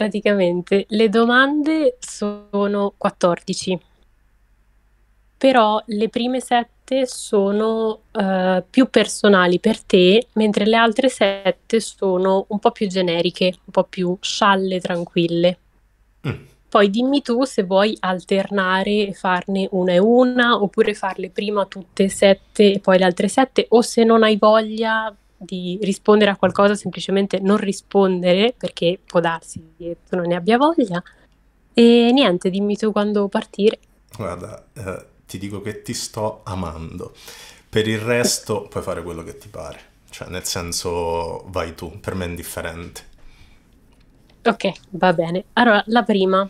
praticamente le domande sono 14, però le prime 7 sono uh, più personali per te, mentre le altre 7 sono un po' più generiche, un po' più scialle, tranquille. Mm. Poi dimmi tu se vuoi alternare e farne una e una, oppure farle prima tutte e sette e poi le altre 7, o se non hai voglia di rispondere a qualcosa, semplicemente non rispondere perché può darsi che tu non ne abbia voglia. E niente, dimmi tu quando partire. Guarda, eh, ti dico che ti sto amando. Per il resto puoi fare quello che ti pare, cioè nel senso vai tu, per me è indifferente. Ok, va bene. Allora, la prima,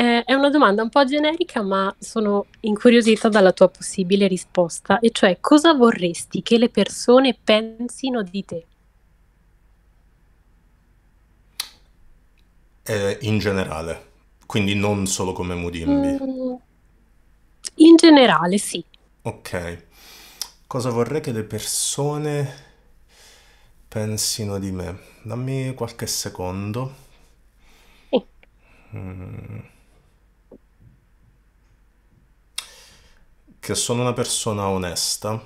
eh, è una domanda un po' generica, ma sono incuriosita dalla tua possibile risposta, e cioè cosa vorresti che le persone pensino di te? Eh, in generale, quindi non solo come Mudimbi. Mm, in generale, sì. Ok. Cosa vorrei che le persone pensino di me? Dammi qualche secondo. Sì. Mm. che sono una persona onesta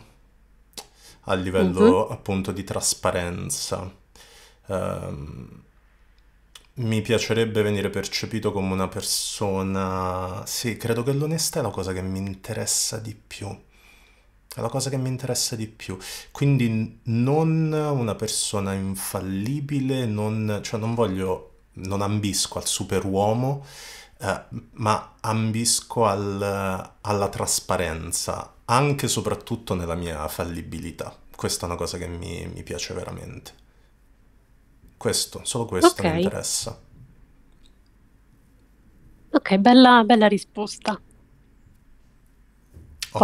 a livello uh-huh. appunto di trasparenza. Um, mi piacerebbe venire percepito come una persona... Sì, credo che l'onestà è la cosa che mi interessa di più. È la cosa che mi interessa di più. Quindi non una persona infallibile, non... cioè non voglio... non ambisco al superuomo, eh, ma ambisco al, alla trasparenza, anche e soprattutto nella mia fallibilità. Questa è una cosa che mi, mi piace veramente. Questo, solo questo okay. mi interessa. Ok, bella, bella risposta. Ottimo.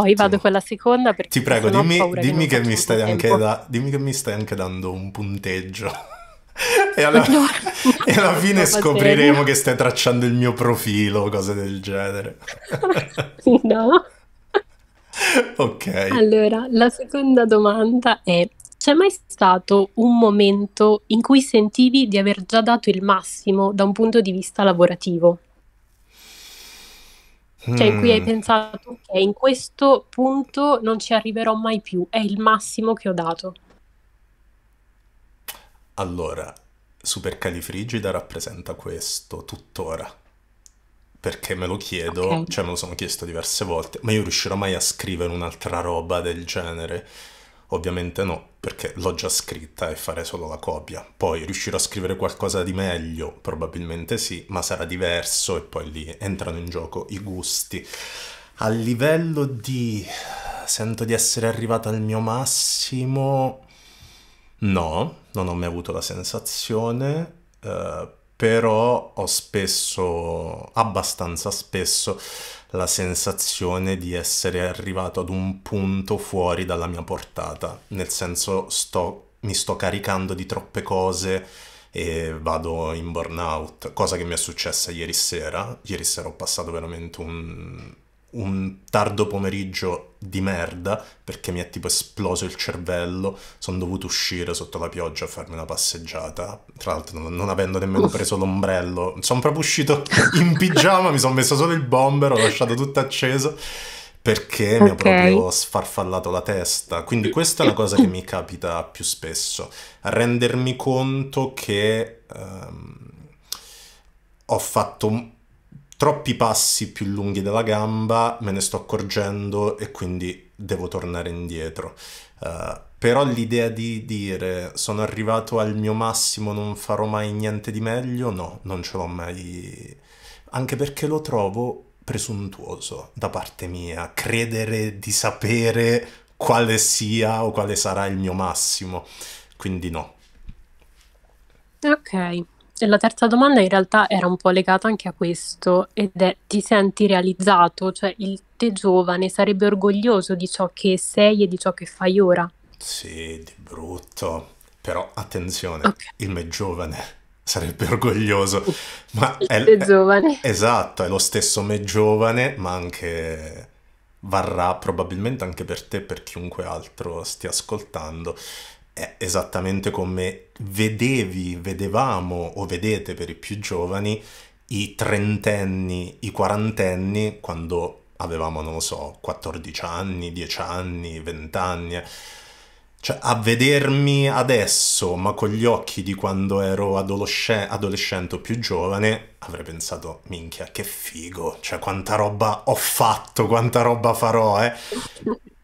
Poi vado con la seconda perché... Ti prego, dimmi, dimmi, che mi stai anche da, dimmi che mi stai anche dando un punteggio e, alla, no, e alla fine scopriremo che stai tracciando il mio profilo, o cose del genere. no. ok. Allora, la seconda domanda è, c'è mai stato un momento in cui sentivi di aver già dato il massimo da un punto di vista lavorativo? Cioè, in cui hai mm. pensato, ok, in questo punto non ci arriverò mai più, è il massimo che ho dato. Allora, Supercalifrigida rappresenta questo tuttora. Perché me lo chiedo, okay. cioè me lo sono chiesto diverse volte, ma io riuscirò mai a scrivere un'altra roba del genere? Ovviamente no, perché l'ho già scritta e farei solo la copia. Poi riuscirò a scrivere qualcosa di meglio? Probabilmente sì, ma sarà diverso e poi lì entrano in gioco i gusti. A livello di... sento di essere arrivato al mio massimo No, non ho mai avuto la sensazione, eh, però ho spesso, abbastanza spesso, la sensazione di essere arrivato ad un punto fuori dalla mia portata, nel senso sto, mi sto caricando di troppe cose e vado in burnout, cosa che mi è successa ieri sera, ieri sera ho passato veramente un un tardo pomeriggio di merda perché mi è tipo esploso il cervello, sono dovuto uscire sotto la pioggia a farmi una passeggiata, tra l'altro non, non avendo nemmeno Uff. preso l'ombrello, sono proprio uscito in pigiama, mi sono messo solo il bomber, ho lasciato tutto acceso perché okay. mi ho proprio sfarfallato la testa. Quindi questa è la cosa che mi capita più spesso, rendermi conto che um, ho fatto troppi passi più lunghi della gamba, me ne sto accorgendo e quindi devo tornare indietro. Uh, però l'idea di dire sono arrivato al mio massimo, non farò mai niente di meglio, no, non ce l'ho mai. Anche perché lo trovo presuntuoso da parte mia, credere di sapere quale sia o quale sarà il mio massimo. Quindi no. Ok, la terza domanda in realtà era un po' legata anche a questo ed è ti senti realizzato, cioè il te giovane sarebbe orgoglioso di ciò che sei e di ciò che fai ora? Sì, di brutto, però attenzione, okay. il me giovane sarebbe orgoglioso, ma il è, te giovane. È, esatto, è lo stesso me giovane, ma anche varrà probabilmente anche per te, per chiunque altro stia ascoltando esattamente come vedevi, vedevamo o vedete per i più giovani i trentenni, i quarantenni quando avevamo, non lo so, 14 anni, 10 anni, 20 anni. Cioè, a vedermi adesso, ma con gli occhi di quando ero adolescente, adolescente o più giovane, avrei pensato, minchia, che figo, cioè quanta roba ho fatto, quanta roba farò, eh.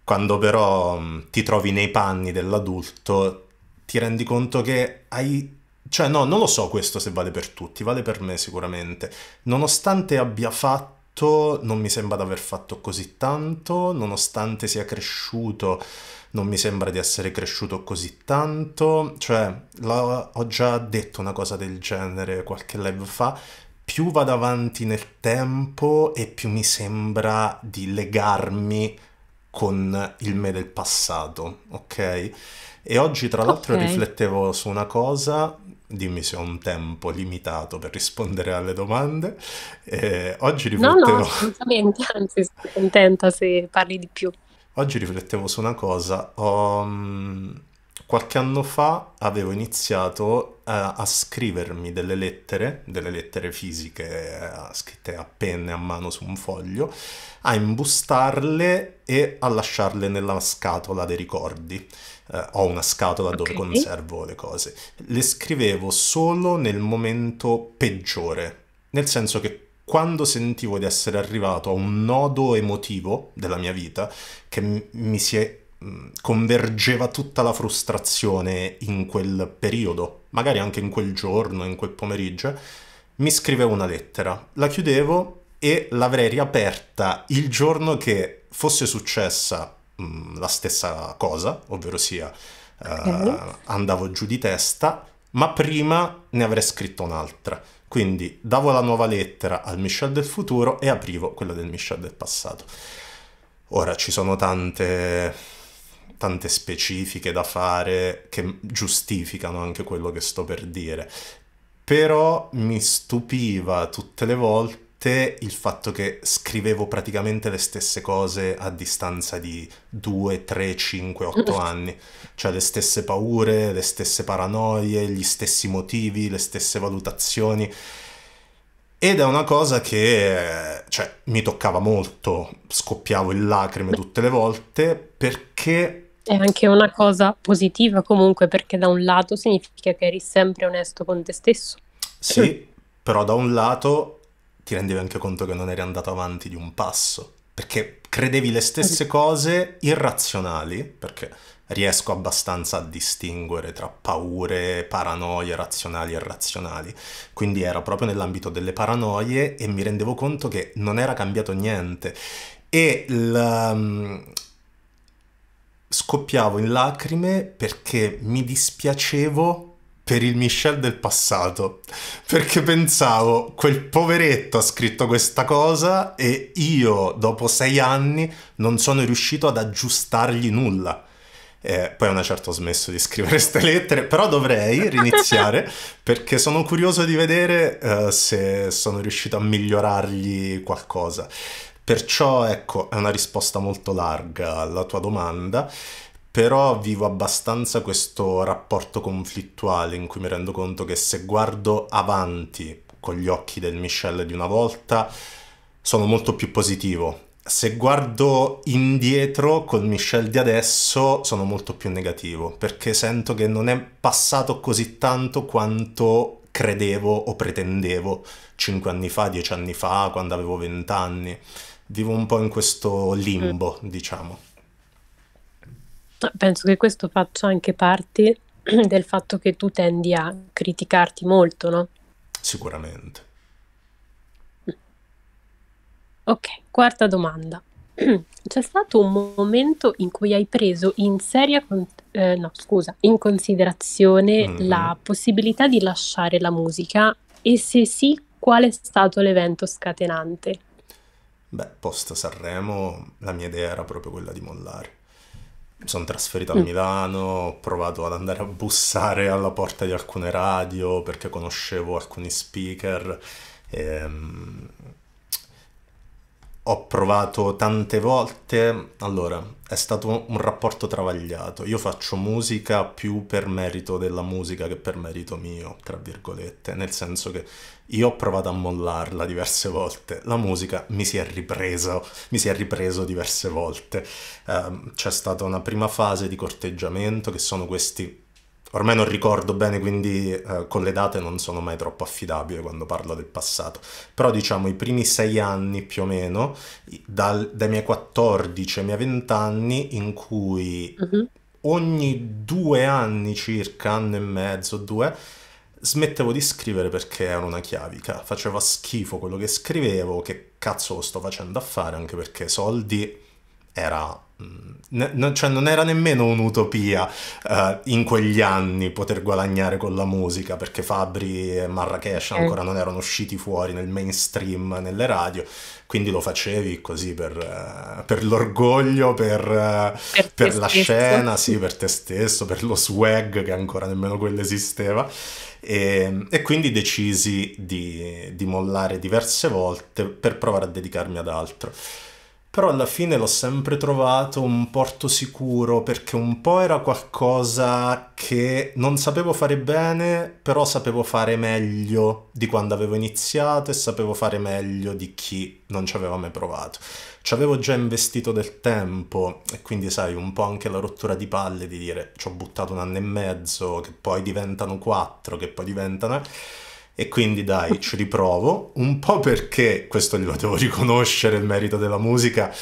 Quando però mm, ti trovi nei panni dell'adulto, ti rendi conto che hai... Cioè no, non lo so questo se vale per tutti, vale per me sicuramente. Nonostante abbia fatto, non mi sembra di aver fatto così tanto, nonostante sia cresciuto, non mi sembra di essere cresciuto così tanto. Cioè, la, ho già detto una cosa del genere qualche live fa, più vado avanti nel tempo e più mi sembra di legarmi con il me del passato, ok? E oggi tra l'altro okay. riflettevo su una cosa, dimmi se ho un tempo limitato per rispondere alle domande, eh, oggi riflettevo... No, no, assolutamente, anzi sono contenta se parli di più. Oggi riflettevo su una cosa, ho... Um Qualche anno fa avevo iniziato a, eh, a scrivermi delle lettere, delle lettere fisiche eh, scritte a penne e a mano su un foglio, a imbustarle e a lasciarle nella scatola dei ricordi. Eh, ho una scatola okay. dove conservo le cose. Le scrivevo solo nel momento peggiore, nel senso che quando sentivo di essere arrivato a un nodo emotivo della mia vita che mi si è Mm, convergeva tutta la frustrazione in quel periodo, magari anche in quel giorno, in quel pomeriggio, mi scrivevo una lettera, la chiudevo e l'avrei riaperta il giorno che fosse successa mh, mm, la stessa cosa, ovvero sia uh, andavo giù di testa, ma prima ne avrei scritto un'altra. Quindi davo la nuova lettera al Michel del futuro e aprivo quella del Michel del passato. Ora ci sono tante tante specifiche da fare che giustificano anche quello che sto per dire. Però mi stupiva tutte le volte il fatto che scrivevo praticamente le stesse cose a distanza di 2, 3, 5, 8 anni, cioè le stesse paure, le stesse paranoie, gli stessi motivi, le stesse valutazioni. Ed è una cosa che cioè, mi toccava molto, scoppiavo in lacrime tutte le volte perché è anche una cosa positiva comunque perché da un lato significa che eri sempre onesto con te stesso. Sì, però da un lato ti rendevi anche conto che non eri andato avanti di un passo, perché credevi le stesse cose irrazionali, perché riesco abbastanza a distinguere tra paure, paranoie razionali e irrazionali, quindi era proprio nell'ambito delle paranoie e mi rendevo conto che non era cambiato niente. E la, scoppiavo in lacrime perché mi dispiacevo per il Michel del passato, perché pensavo quel poveretto ha scritto questa cosa e io dopo sei anni non sono riuscito ad aggiustargli nulla. Eh, poi a una certa ho smesso di scrivere queste lettere, però dovrei riniziare perché sono curioso di vedere uh, se sono riuscito a migliorargli qualcosa. Perciò ecco, è una risposta molto larga alla tua domanda, però vivo abbastanza questo rapporto conflittuale in cui mi rendo conto che se guardo avanti con gli occhi del Michel di una volta, sono molto più positivo. Se guardo indietro col Michel di adesso sono molto più negativo perché sento che non è passato così tanto quanto credevo o pretendevo 5 anni fa, 10 anni fa, quando avevo 20 anni vivo un po' in questo limbo, mm. diciamo. Penso che questo faccia anche parte del fatto che tu tendi a criticarti molto, no? Sicuramente. Mm. Ok, quarta domanda. C'è stato un momento in cui hai preso in seria, con- eh, no, scusa, in considerazione mm. la possibilità di lasciare la musica e se sì, qual è stato l'evento scatenante? Beh, post Sanremo la mia idea era proprio quella di mollare. Mi sono trasferito a mm. Milano, ho provato ad andare a bussare alla porta di alcune radio perché conoscevo alcuni speaker. E, ehm, ho provato tante volte. Allora, è stato un rapporto travagliato. Io faccio musica più per merito della musica che per merito mio, tra virgolette, nel senso che io ho provato a mollarla diverse volte, la musica mi si è ripreso, mi si è ripreso diverse volte. Um, c'è stata una prima fase di corteggiamento che sono questi Ormai non ricordo bene, quindi eh, con le date non sono mai troppo affidabile quando parlo del passato. Però diciamo i primi sei anni più o meno, dal, dai miei 14 ai miei 20 anni, in cui uh mm-hmm. -huh. ogni due anni circa, anno e mezzo, due, smettevo di scrivere perché ero una chiavica, faceva schifo quello che scrivevo, che cazzo lo sto facendo a fare, anche perché soldi era Mm, cioè non era nemmeno un'utopia uh, in quegli anni poter guadagnare con la musica perché Fabri e Marrakesh eh. ancora non erano usciti fuori nel mainstream nelle radio quindi lo facevi così per, uh, per l'orgoglio per, uh, per, per la stesso. scena sì per te stesso per lo swag che ancora nemmeno quello esisteva e, e quindi decisi di, di mollare diverse volte per provare a dedicarmi ad altro però alla fine l'ho sempre trovato un porto sicuro perché un po' era qualcosa che non sapevo fare bene, però sapevo fare meglio di quando avevo iniziato e sapevo fare meglio di chi non ci aveva mai provato. Ci avevo già investito del tempo e quindi sai un po' anche la rottura di palle di dire ci ho buttato un anno e mezzo, che poi diventano quattro, che poi diventano e quindi dai, ci riprovo, un po' perché, questo glielo devo riconoscere, il merito della musica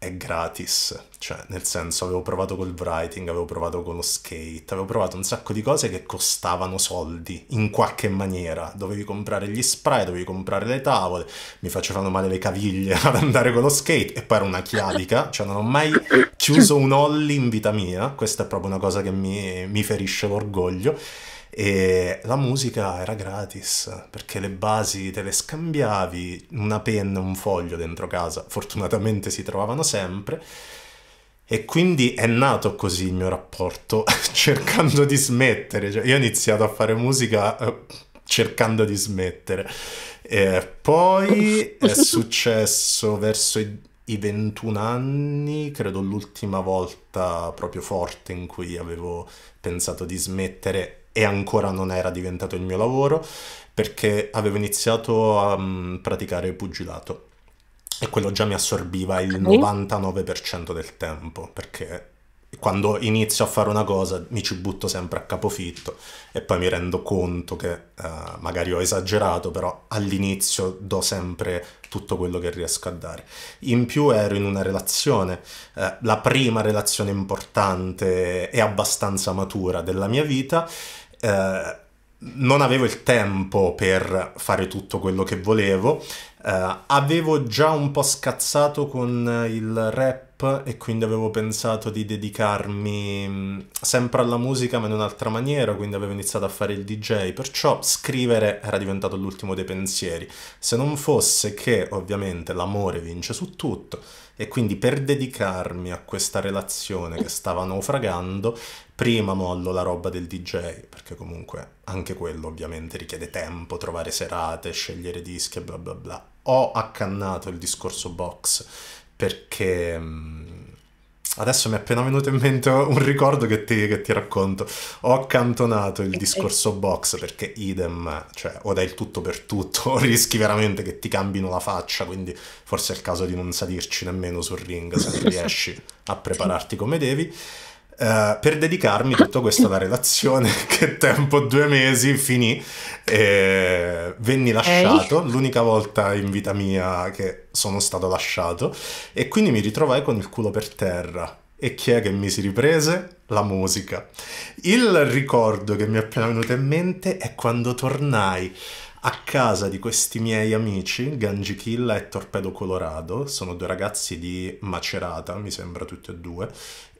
è gratis, cioè nel senso avevo provato col writing, avevo provato con lo skate, avevo provato un sacco di cose che costavano soldi in qualche maniera, dovevi comprare gli spray, dovevi comprare le tavole, mi facevano male le caviglie ad andare con lo skate e poi era una chiavica, cioè non ho mai chiuso un ollie in vita mia, questa è proprio una cosa che mi, mi ferisce l'orgoglio e la musica era gratis perché le basi te le scambiavi, una penna, un foglio dentro casa, fortunatamente si trovavano sempre e quindi è nato così il mio rapporto cercando di smettere, cioè, io ho iniziato a fare musica eh, cercando di smettere. E poi è successo verso i, i 21 anni, credo l'ultima volta proprio forte in cui avevo pensato di smettere e ancora non era diventato il mio lavoro perché avevo iniziato a um, praticare pugilato e quello già mi assorbiva il 99% del tempo perché quando inizio a fare una cosa mi ci butto sempre a capofitto e poi mi rendo conto che eh, magari ho esagerato, però all'inizio do sempre tutto quello che riesco a dare. In più ero in una relazione, eh, la prima relazione importante e abbastanza matura della mia vita eh, non avevo il tempo per fare tutto quello che volevo, eh, avevo già un po' scazzato con il rap e quindi avevo pensato di dedicarmi mm, sempre alla musica ma in un'altra maniera, quindi avevo iniziato a fare il DJ, perciò scrivere era diventato l'ultimo dei pensieri, se non fosse che ovviamente l'amore vince su tutto e quindi per dedicarmi a questa relazione che stava naufragando, prima mollo la roba del DJ, perché comunque anche quello ovviamente richiede tempo, trovare serate, scegliere dischi e bla bla bla. Ho accannato il discorso box perché mm, adesso mi è appena venuto in mente un ricordo che ti, che ti racconto. Ho accantonato il discorso box perché idem, cioè o dai il tutto per tutto, o rischi veramente che ti cambino la faccia, quindi forse è il caso di non salirci nemmeno sul ring se non riesci a prepararti come devi. Eh, per dedicarmi tutto questo alla relazione che tempo due mesi finì e venni lasciato Ehi. l'unica volta in vita mia che sono stato lasciato e quindi mi ritrovai con il culo per terra e chi è che mi si riprese? La musica. Il ricordo che mi è appena venuto in mente è quando tornai a casa di questi miei amici, Gangichilla e Torpedo Colorado, sono due ragazzi di Macerata, mi sembra tutti e due,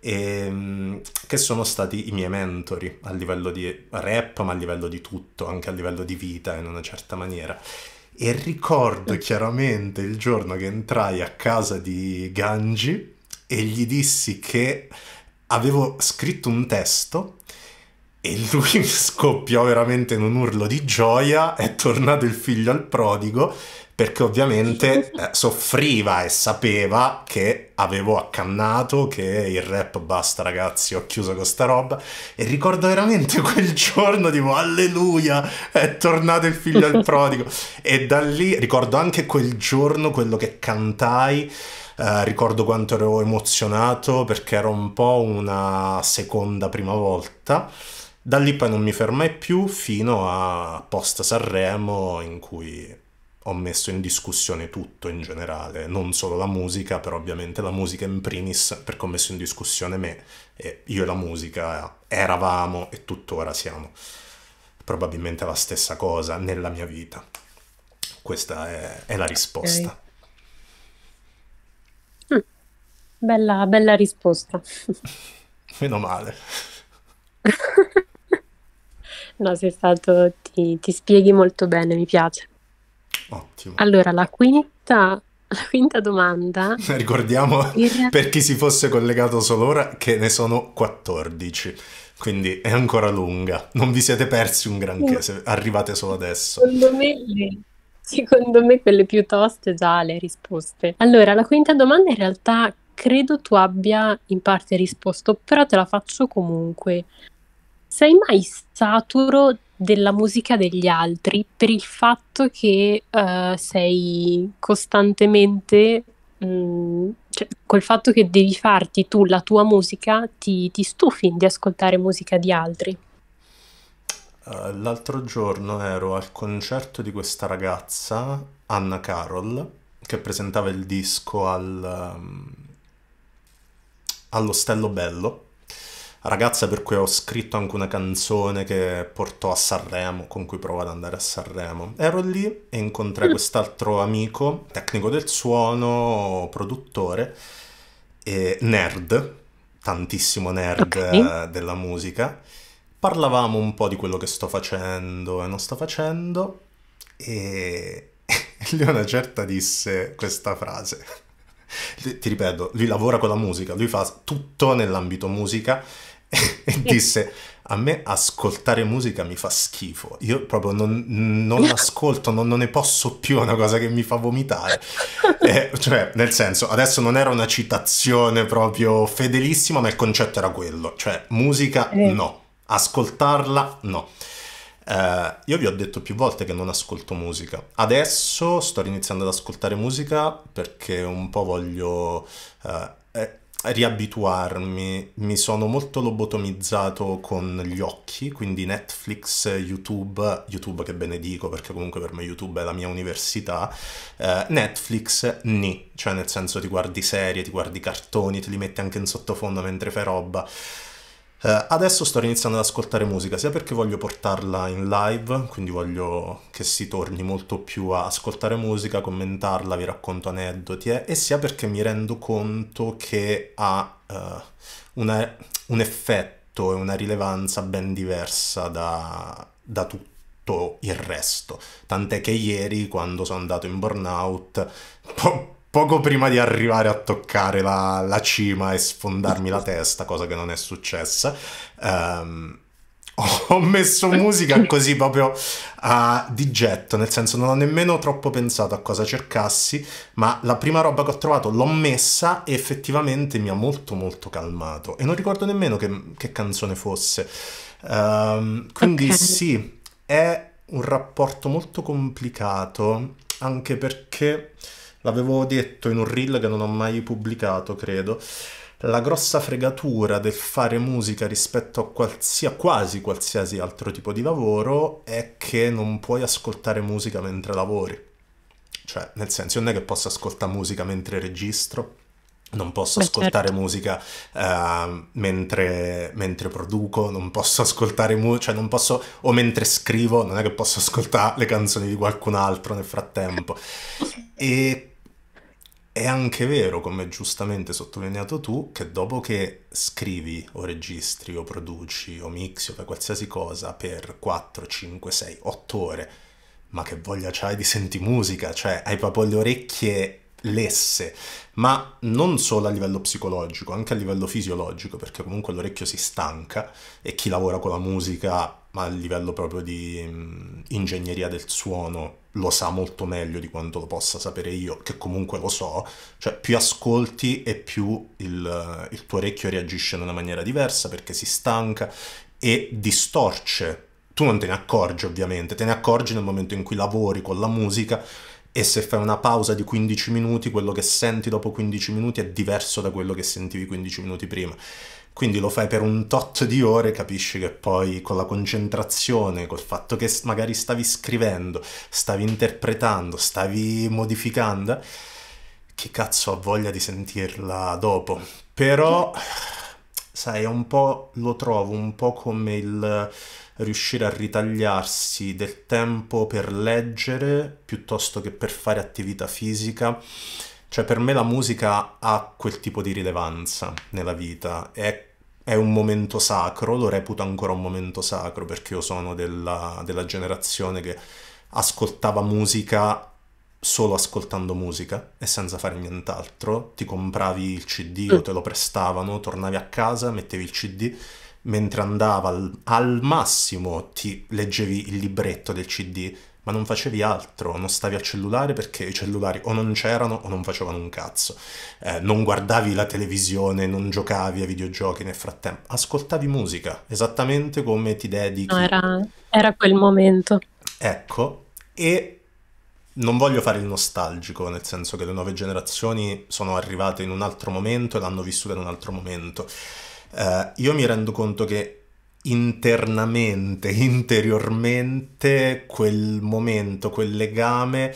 e, ehm, che sono stati i miei mentori a livello di rap, ma a livello di tutto, anche a livello di vita in una certa maniera. E ricordo eh. chiaramente il giorno che entrai a casa di Ganji e gli dissi che avevo scritto un testo e lui scoppiò veramente in un urlo di gioia, è tornato il figlio al prodigo perché ovviamente eh, soffriva e sapeva che avevo accannato, che il rap basta ragazzi, ho chiuso con sta roba e ricordo veramente quel giorno tipo alleluia, è tornato il figlio del prodigo e da lì ricordo anche quel giorno quello che cantai Uh, ricordo quanto ero emozionato perché era un po' una seconda prima volta. Da lì poi non mi fermai più fino a Post Sanremo in cui ho messo in discussione tutto in generale, non solo la musica, però ovviamente la musica in primis, perché ho messo in discussione me, e io e la musica eravamo e tuttora siamo. Probabilmente la stessa cosa nella mia vita. Questa è, è la risposta. Okay. Mm. Bella, bella risposta. Meno male. no, sei stato, ti, ti spieghi molto bene, mi piace. Ottimo. Allora, la quinta, la quinta domanda. Ricordiamo realtà... per chi si fosse collegato solo ora che ne sono 14, quindi è ancora lunga. Non vi siete persi un granché se arrivate solo adesso. Secondo me le... Secondo me quelle più toste già le risposte. Allora, la quinta domanda in realtà credo tu abbia in parte risposto, però te la faccio comunque. Sei mai saturo della musica degli altri per il fatto che uh, sei costantemente, mh, mm, cioè, col fatto che devi farti tu la tua musica, ti, ti stufi di ascoltare musica di altri. Uh, l'altro giorno ero al concerto di questa ragazza, Anna Carol che presentava il disco al, um, all'Ostello Bello ragazza per cui ho scritto anche una canzone che portò a Sanremo, con cui provo ad andare a Sanremo. Ero lì e incontrai mm. quest'altro amico, tecnico del suono, produttore, e nerd, tantissimo nerd okay. Eh, della musica. Parlavamo un po' di quello che sto facendo e non sto facendo e lui a una certa disse questa frase. Ti ripeto, lui lavora con la musica, lui fa tutto nell'ambito musica e disse a me ascoltare musica mi fa schifo, io proprio non, non l'ascolto, non, non, ne posso più, è una cosa che mi fa vomitare. E, eh, cioè, nel senso, adesso non era una citazione proprio fedelissima, ma il concetto era quello, cioè musica eh. no, ascoltarla no. Uh, io vi ho detto più volte che non ascolto musica. Adesso sto iniziando ad ascoltare musica perché un po' voglio... eh, riabituarmi. Mi sono molto lobotomizzato con gli occhi, quindi Netflix, YouTube, YouTube che benedico perché comunque per me YouTube è la mia università, eh, Netflix ni, cioè nel senso ti guardi serie, ti guardi cartoni, te li metti anche in sottofondo mentre fai roba. Uh, adesso sto iniziando ad ascoltare musica, sia perché voglio portarla in live, quindi voglio che si torni molto più a ascoltare musica, commentarla, vi racconto aneddoti, eh, e sia perché mi rendo conto che ha uh, una, un effetto e una rilevanza ben diversa da, da tutto il resto. Tant'è che ieri, quando sono andato in burnout, poco prima di arrivare a toccare la, la cima e sfondarmi la testa, cosa che non è successa. Um, ho messo musica così proprio uh, di getto, nel senso non ho nemmeno troppo pensato a cosa cercassi, ma la prima roba che ho trovato l'ho messa e effettivamente mi ha molto molto calmato e non ricordo nemmeno che, che canzone fosse. Um, quindi okay. sì, è un rapporto molto complicato anche perché L'avevo detto in un reel che non ho mai pubblicato, credo. La grossa fregatura del fare musica rispetto a qualsia, quasi qualsiasi altro tipo di lavoro è che non puoi ascoltare musica mentre lavori. Cioè, nel senso, non è che posso ascoltare musica mentre registro, non posso Beh, ascoltare certo. musica uh, mentre, mentre, produco, non posso ascoltare musica, cioè non posso, o mentre scrivo, non è che posso ascoltare le canzoni di qualcun altro nel frattempo. E è anche vero, come giustamente sottolineato tu, che dopo che scrivi o registri o produci o mixi o fai qualsiasi cosa per 4, 5, 6, 8 ore, ma che voglia c'hai di senti musica, cioè hai proprio le orecchie lesse, ma non solo a livello psicologico, anche a livello fisiologico, perché comunque l'orecchio si stanca e chi lavora con la musica ma a livello proprio di mh, mm, ingegneria del suono lo sa molto meglio di quanto lo possa sapere io, che comunque lo so, cioè più ascolti e più il, il tuo orecchio reagisce in una maniera diversa perché si stanca e distorce. Tu non te ne accorgi ovviamente, te ne accorgi nel momento in cui lavori con la musica e se fai una pausa di 15 minuti, quello che senti dopo 15 minuti è diverso da quello che sentivi 15 minuti prima. Quindi lo fai per un tot di ore, capisci che poi con la concentrazione, col fatto che magari stavi scrivendo, stavi interpretando, stavi modificando, chi cazzo ha voglia di sentirla dopo? Però, sai, un po' lo trovo un po' come il riuscire a ritagliarsi del tempo per leggere piuttosto che per fare attività fisica. Cioè, per me la musica ha quel tipo di rilevanza nella vita. È è un momento sacro, lo reputo ancora un momento sacro perché io sono della, della generazione che ascoltava musica solo ascoltando musica e senza fare nient'altro, ti compravi il CD o mm. te lo prestavano, tornavi a casa, mettevi il CD, mentre andava al, al massimo ti leggevi il libretto del CD ma non facevi altro, non stavi al cellulare perché i cellulari o non c'erano o non facevano un cazzo, eh, non guardavi la televisione, non giocavi a videogiochi nel frattempo, ascoltavi musica, esattamente come ti dedichi. No, era, era quel momento. Ecco, e non voglio fare il nostalgico, nel senso che le nuove generazioni sono arrivate in un altro momento e l'hanno vissuta in un altro momento. Eh, io mi rendo conto che internamente, interiormente, quel momento, quel legame,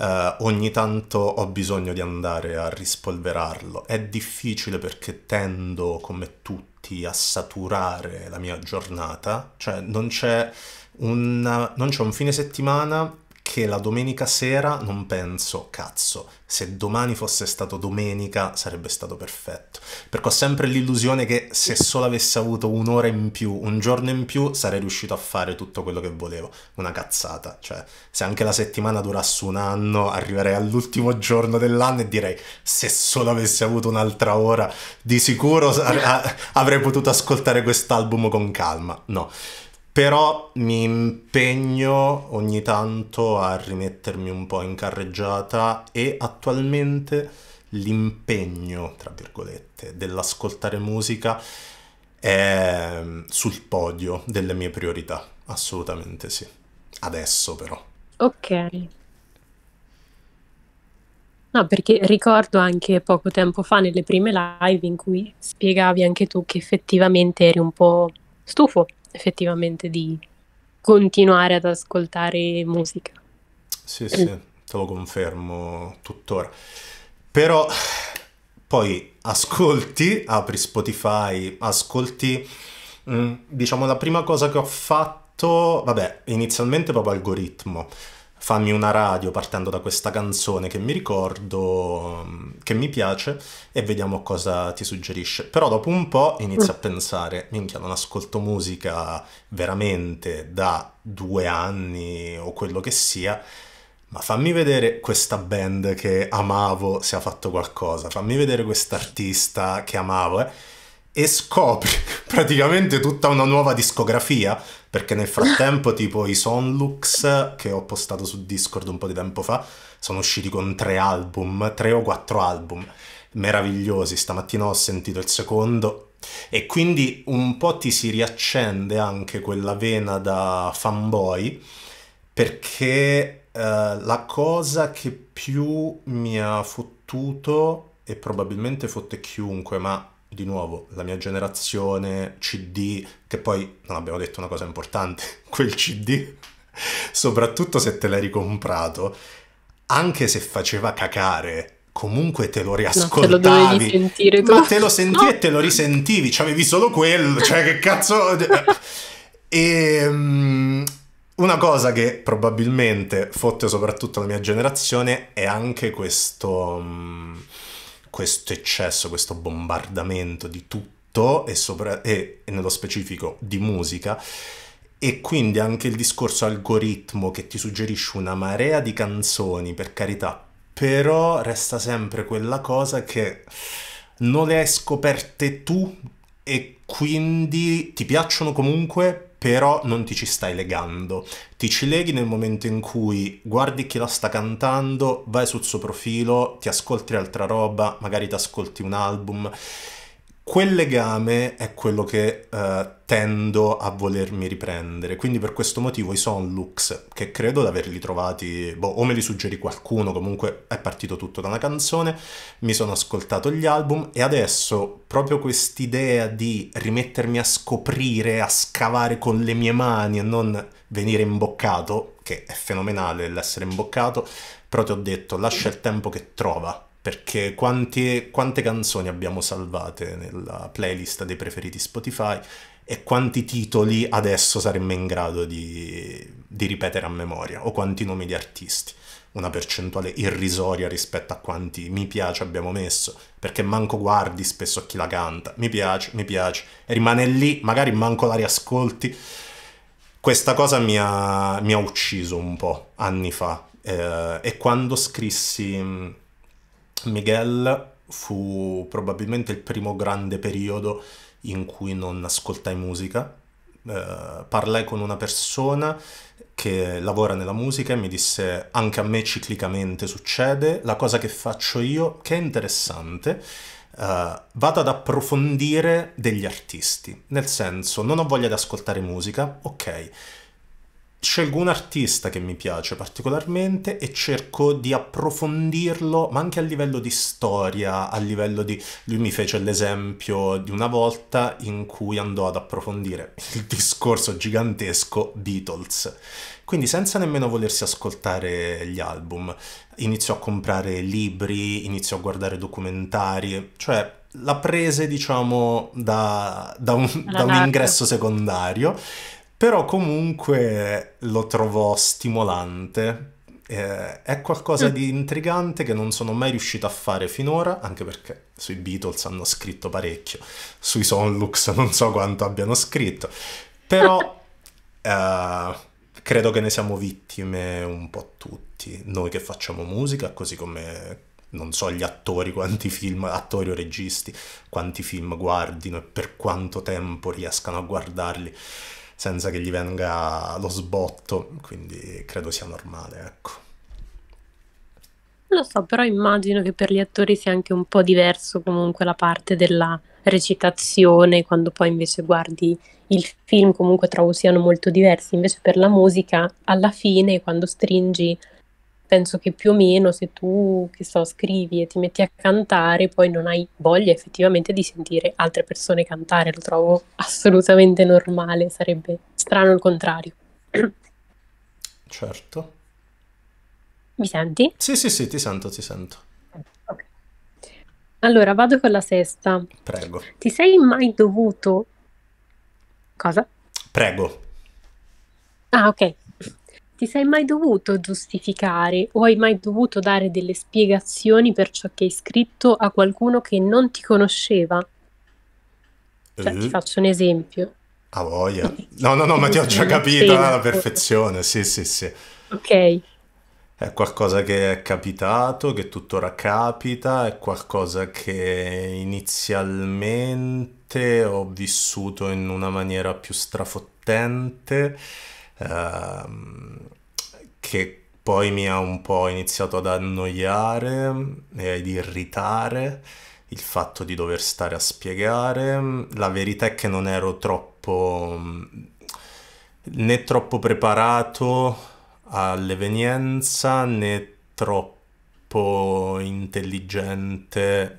eh, ogni tanto ho bisogno di andare a rispolverarlo. È difficile perché tendo, come tutti, a saturare la mia giornata, cioè non c'è, una, non c'è un fine settimana che la domenica sera non penso, cazzo, se domani fosse stato domenica sarebbe stato perfetto. Perché ho sempre l'illusione che se solo avessi avuto un'ora in più, un giorno in più, sarei riuscito a fare tutto quello che volevo. Una cazzata. Cioè, se anche la settimana durasse un anno, arriverei all'ultimo giorno dell'anno e direi se solo avessi avuto un'altra ora, di sicuro avrei potuto ascoltare quest'album con calma. No. Però mi impegno ogni tanto a rimettermi un po' in carreggiata e attualmente l'impegno, tra virgolette, dell'ascoltare musica è mm, sul podio delle mie priorità, assolutamente sì. Adesso però. Ok. No, perché ricordo anche poco tempo fa nelle prime live in cui spiegavi anche tu che effettivamente eri un po' stufo effettivamente di continuare ad ascoltare musica. Sì, sì, te lo confermo tuttora. Però poi ascolti, apri Spotify, ascolti, mm, diciamo la prima cosa che ho fatto, vabbè, inizialmente proprio algoritmo, fammi una radio partendo da questa canzone che mi ricordo, mm, che mi piace e vediamo cosa ti suggerisce. Però dopo un po' inizio a mm. pensare, minchia, non ascolto musica veramente da due anni o quello che sia, ma fammi vedere questa band che amavo se ha fatto qualcosa, fammi vedere quest'artista che amavo, eh. E scopri praticamente tutta una nuova discografia perché nel frattempo, tipo, i Sonlux, che ho postato su Discord un po' di tempo fa, sono usciti con tre album, tre o quattro album meravigliosi. Stamattina ho sentito il secondo e quindi un po' ti si riaccende anche quella vena da fanboy perché eh, la cosa che più mi ha fottuto e probabilmente fotte chiunque, ma di nuovo la mia generazione CD, che poi non abbiamo detto una cosa importante, quel CD, soprattutto se te l'hai ricomprato, anche se faceva cacare, comunque te lo riascoltavi. No, te lo ma te lo sentì no. e te lo risentivi, c'avevi solo quello, cioè che cazzo... e... Um, ehm, una cosa che probabilmente fotte soprattutto la mia generazione è anche questo... Um, questo eccesso, questo bombardamento di tutto e, sopra- e, e nello specifico di musica e quindi anche il discorso algoritmo che ti suggerisce una marea di canzoni, per carità, però resta sempre quella cosa che non le hai scoperte tu e quindi ti piacciono comunque, però non ti ci stai legando. Ti ci leghi nel momento in cui guardi chi la sta cantando, vai sul suo profilo, ti ascolti altra roba, magari ti ascolti un album quel legame è quello che eh, tendo a volermi riprendere. Quindi per questo motivo i looks, che credo di averli trovati, boh, o me li suggerì qualcuno, comunque è partito tutto da una canzone, mi sono ascoltato gli album e adesso proprio quest'idea di rimettermi a scoprire, a scavare con le mie mani e non venire imboccato, che è fenomenale l'essere imboccato, però ti ho detto lascia il tempo che trova perché quante, quante canzoni abbiamo salvate nella playlist dei preferiti Spotify e quanti titoli adesso saremmo in grado di, di ripetere a memoria o quanti nomi di artisti una percentuale irrisoria rispetto a quanti mi piace abbiamo messo, perché manco guardi spesso a chi la canta, mi piace, mi piace, e rimane lì, magari manco la riascolti. Questa cosa mi ha, mi ha ucciso un po' anni fa eh, e quando scrissi Miguel fu probabilmente il primo grande periodo in cui non ascoltai musica. Eh, parlai con una persona che lavora nella musica e mi disse anche a me ciclicamente succede, la cosa che faccio io, che è interessante, Uh, vado ad approfondire degli artisti, nel senso non ho voglia di ascoltare musica, ok, scelgo un artista che mi piace particolarmente e cerco di approfondirlo, ma anche a livello di storia, a livello di... Lui mi fece l'esempio di una volta in cui andò ad approfondire il discorso gigantesco Beatles. Quindi senza nemmeno volersi ascoltare gli album, iniziò a comprare libri, iniziò a guardare documentari, cioè la prese diciamo da, da, un, da un ingresso secondario però comunque lo trovo stimolante. Eh, è qualcosa mm. di intrigante che non sono mai riuscito a fare finora, anche perché sui Beatles hanno scritto parecchio, sui Sonlux non so quanto abbiano scritto, però eh, credo che ne siamo vittime un po' tutti, noi che facciamo musica, così come non so gli attori, quanti film, attori o registi, quanti film guardino e per quanto tempo riescano a guardarli senza che gli venga lo sbotto, quindi credo sia normale, ecco. Lo so, però immagino che per gli attori sia anche un po' diverso comunque la parte della recitazione, quando poi invece guardi il film comunque trovo siano molto diversi, invece per la musica alla fine quando stringi penso che più o meno se tu, che so, scrivi e ti metti a cantare, poi non hai voglia effettivamente di sentire altre persone cantare, lo trovo assolutamente normale, sarebbe strano il contrario. Certo. Mi senti? Sì, sì, sì, ti sento, ti sento. Okay. Allora, vado con la sesta. Prego. Ti sei mai dovuto... Cosa? Prego. Ah, ok ti sei mai dovuto giustificare o hai mai dovuto dare delle spiegazioni per ciò che hai scritto a qualcuno che non ti conosceva? Cioè, eh. ti mm. faccio un esempio. A voglia. No, no, no, ma ti ho già capito alla perfezione, sì, sì, sì. Ok. È qualcosa che è capitato, che tuttora capita, è qualcosa che inizialmente ho vissuto in una maniera più strafottente Ehm, che poi mi ha un po' iniziato ad annoiare e ad irritare il fatto di dover stare a spiegare. La verità è che non ero troppo né troppo preparato all'evenienza né troppo intelligente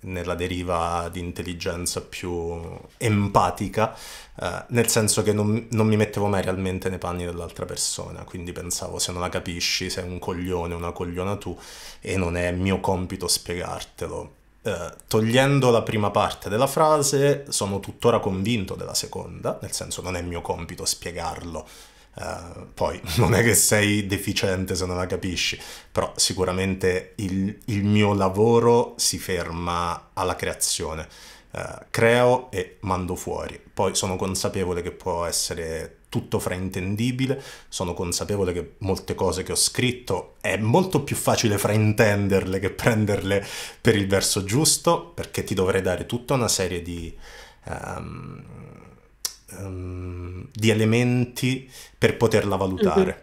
nella deriva di intelligenza più empatica eh, nel senso che non, non, mi mettevo mai realmente nei panni dell'altra persona, quindi pensavo se non la capisci sei un coglione, una cogliona tu e non è mio compito spiegartelo. Uh, togliendo la prima parte della frase sono tuttora convinto della seconda, nel senso non è mio compito spiegarlo. Uh, poi non è che sei deficiente se non la capisci, però sicuramente il, il mio lavoro si ferma alla creazione eh, creo e mando fuori. Poi sono consapevole che può essere tutto fraintendibile, sono consapevole che molte cose che ho scritto è molto più facile fraintenderle che prenderle per il verso giusto, perché ti dovrei dare tutta una serie di... Um, um, di elementi per poterla valutare.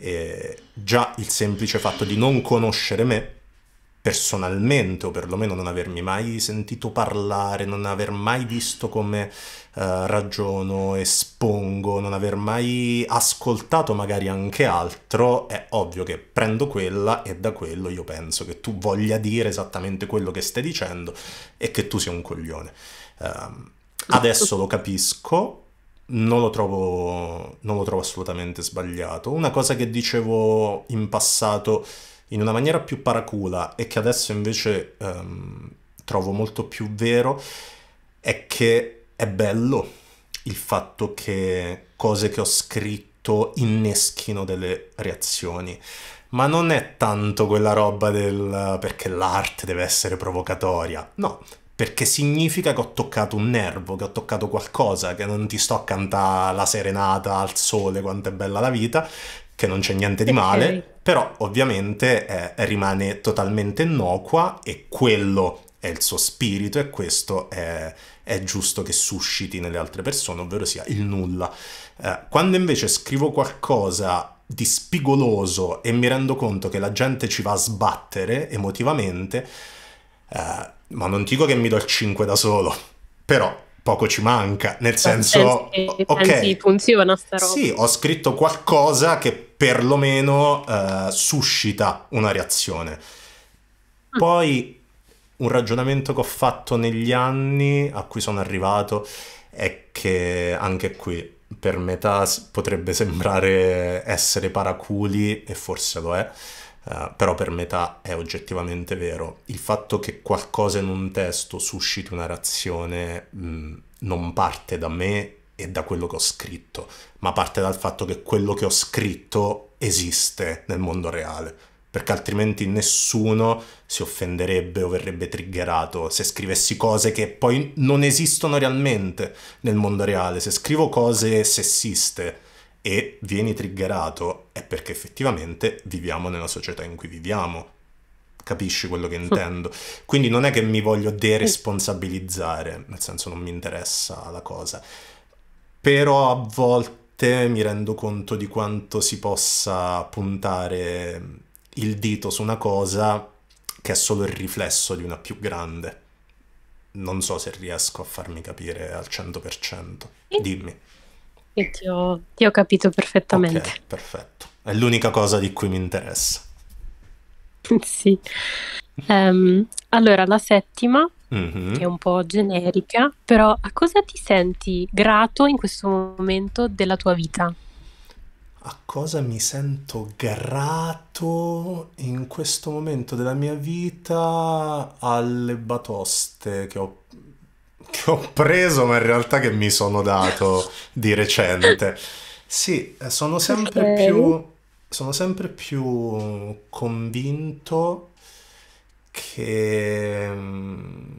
Mm-hmm. già il semplice fatto di non conoscere me personalmente, o perlomeno non avermi mai sentito parlare, non aver mai visto come eh, ragiono, espongo, non aver mai ascoltato magari anche altro, è ovvio che prendo quella e da quello io penso che tu voglia dire esattamente quello che stai dicendo e che tu sia un coglione. Um, adesso lo capisco, non lo, trovo, non lo trovo assolutamente sbagliato. Una cosa che dicevo in passato in una maniera più paracula e che adesso invece ehm, trovo molto più vero è che è bello il fatto che cose che ho scritto inneschino delle reazioni. Ma non è tanto quella roba del perché l'arte deve essere provocatoria. No, perché significa che ho toccato un nervo, che ho toccato qualcosa, che non ti sto a cantare la serenata al sole, quanto è bella la vita, che non c'è niente di male, però ovviamente eh, rimane totalmente innocua e quello è il suo spirito e questo è, è giusto che susciti nelle altre persone, ovvero sia il nulla. Eh, quando invece scrivo qualcosa di spigoloso e mi rendo conto che la gente ci va a sbattere emotivamente, eh, ma non dico che mi do il 5 da solo, però poco ci manca, nel senso... Sì, ok, funziona sta roba. Sì, ho scritto qualcosa che perlomeno eh, suscita una reazione. Mm. Poi un ragionamento che ho fatto negli anni a cui sono arrivato è che anche qui per metà potrebbe sembrare essere paraculi e forse lo è, eh, però per metà è oggettivamente vero. Il fatto che qualcosa in un testo susciti una reazione mh, mm, non parte da me e da quello che ho scritto, ma parte dal fatto che quello che ho scritto esiste nel mondo reale, perché altrimenti nessuno si offenderebbe o verrebbe triggerato se scrivessi cose che poi non esistono realmente nel mondo reale, se scrivo cose sessiste e vieni triggerato è perché effettivamente viviamo nella società in cui viviamo. Capisci quello che intendo? Quindi non è che mi voglio deresponsabilizzare, nel senso non mi interessa la cosa però a volte mi rendo conto di quanto si possa puntare il dito su una cosa che è solo il riflesso di una più grande. Non so se riesco a farmi capire al 100%. Dimmi. Io ti ho, ti ho capito perfettamente. Okay, perfetto. È l'unica cosa di cui mi interessa. sì. Um, allora, la settima mm-hmm. che è un po' generica, però a cosa ti senti grato in questo momento della tua vita? A cosa mi sento grato in questo momento della mia vita alle batoste che ho che ho preso, ma in realtà che mi sono dato di recente. Sì, sono sempre più, sono sempre più convinto che mm,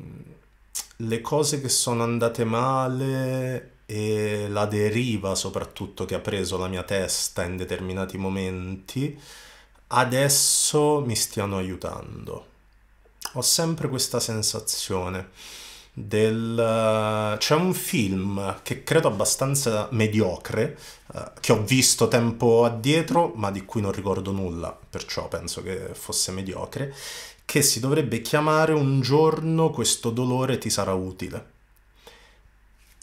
le cose che sono andate male e la deriva soprattutto che ha preso la mia testa in determinati momenti adesso mi stiano aiutando. Ho sempre questa sensazione del... Eh, c'è un film che credo abbastanza mediocre eh, che ho visto tempo addietro ma di cui non ricordo nulla perciò penso che fosse mediocre che si dovrebbe chiamare Un giorno questo dolore ti sarà utile.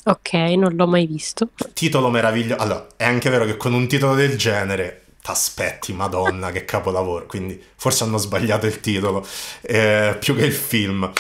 Ok, non l'ho mai visto. Titolo meraviglioso. Allora, è anche vero che con un titolo del genere ti aspetti, madonna, che capolavoro. Quindi forse hanno sbagliato il titolo, eh, più che il film.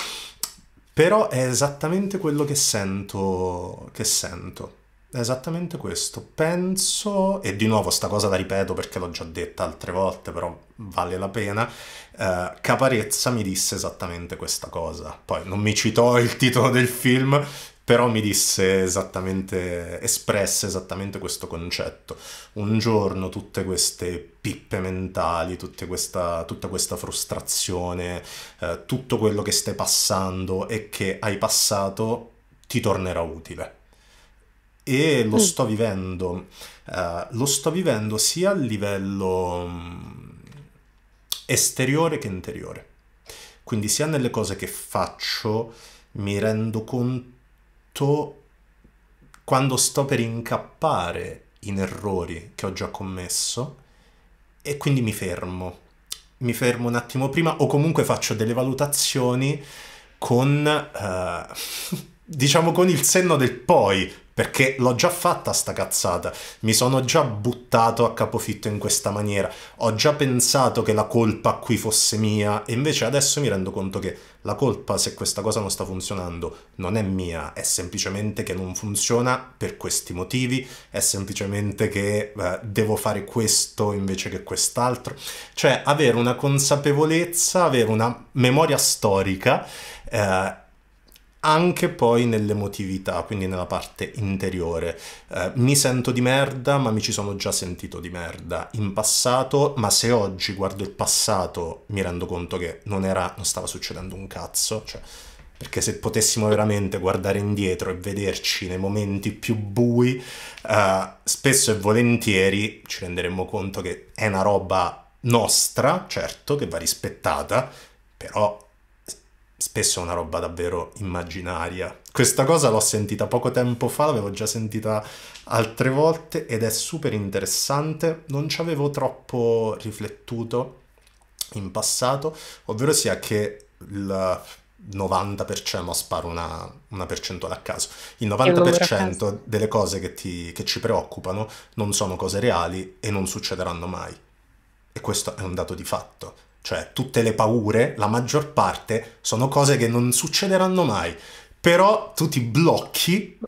Però è esattamente quello che sento, che sento. Esattamente questo. Penso, e di nuovo sta cosa la ripeto perché l'ho già detta altre volte, però vale la pena, eh, Caparezza mi disse esattamente questa cosa. Poi non mi citò il titolo del film, però mi disse esattamente, espresse esattamente questo concetto. Un giorno tutte queste pippe mentali, questa, tutta questa frustrazione, eh, tutto quello che stai passando e che hai passato ti tornerà utile e lo mm. sto vivendo. Uh, lo sto vivendo sia a livello mm, esteriore che interiore. Quindi sia nelle cose che faccio mi rendo conto quando sto per incappare in errori che ho già commesso e quindi mi fermo. Mi fermo un attimo prima o comunque faccio delle valutazioni con, uh, diciamo, con il senno del poi, perché l'ho già fatta sta cazzata, mi sono già buttato a capofitto in questa maniera, ho già pensato che la colpa qui fosse mia e invece adesso mi rendo conto che la colpa se questa cosa non sta funzionando non è mia, è semplicemente che non funziona per questi motivi, è semplicemente che eh, devo fare questo invece che quest'altro, cioè avere una consapevolezza, avere una memoria storica eh, anche poi nell'emotività, quindi nella parte interiore. Eh, mi sento di merda, ma mi ci sono già sentito di merda in passato, ma se oggi guardo il passato mi rendo conto che non, era, non stava succedendo un cazzo, cioè, perché se potessimo veramente guardare indietro e vederci nei momenti più bui, eh, spesso e volentieri ci renderemmo conto che è una roba nostra, certo, che va rispettata, però spesso è una roba davvero immaginaria. Questa cosa l'ho sentita poco tempo fa, l'avevo già sentita altre volte ed è super interessante, non ci avevo troppo riflettuto in passato, ovvero sia che il 90%, ma sparo una, una percentuale a caso, il 90% delle cose che, ti, che ci preoccupano non sono cose reali e non succederanno mai. E questo è un dato di fatto cioè tutte le paure, la maggior parte, sono cose che non succederanno mai. Però tu ti blocchi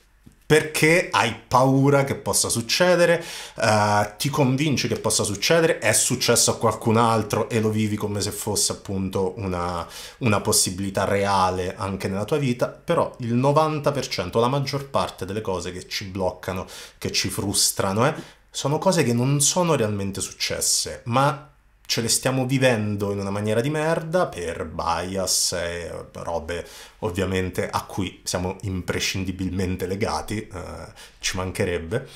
perché hai paura che possa succedere, eh, ti convinci che possa succedere, è successo a qualcun altro e lo vivi come se fosse appunto una, una possibilità reale anche nella tua vita, però il 90%, la maggior parte delle cose che ci bloccano, che ci frustrano, eh, sono cose che non sono realmente successe, ma ce le stiamo vivendo in una maniera di merda per bias e robe ovviamente a cui siamo imprescindibilmente legati, eh, ci mancherebbe.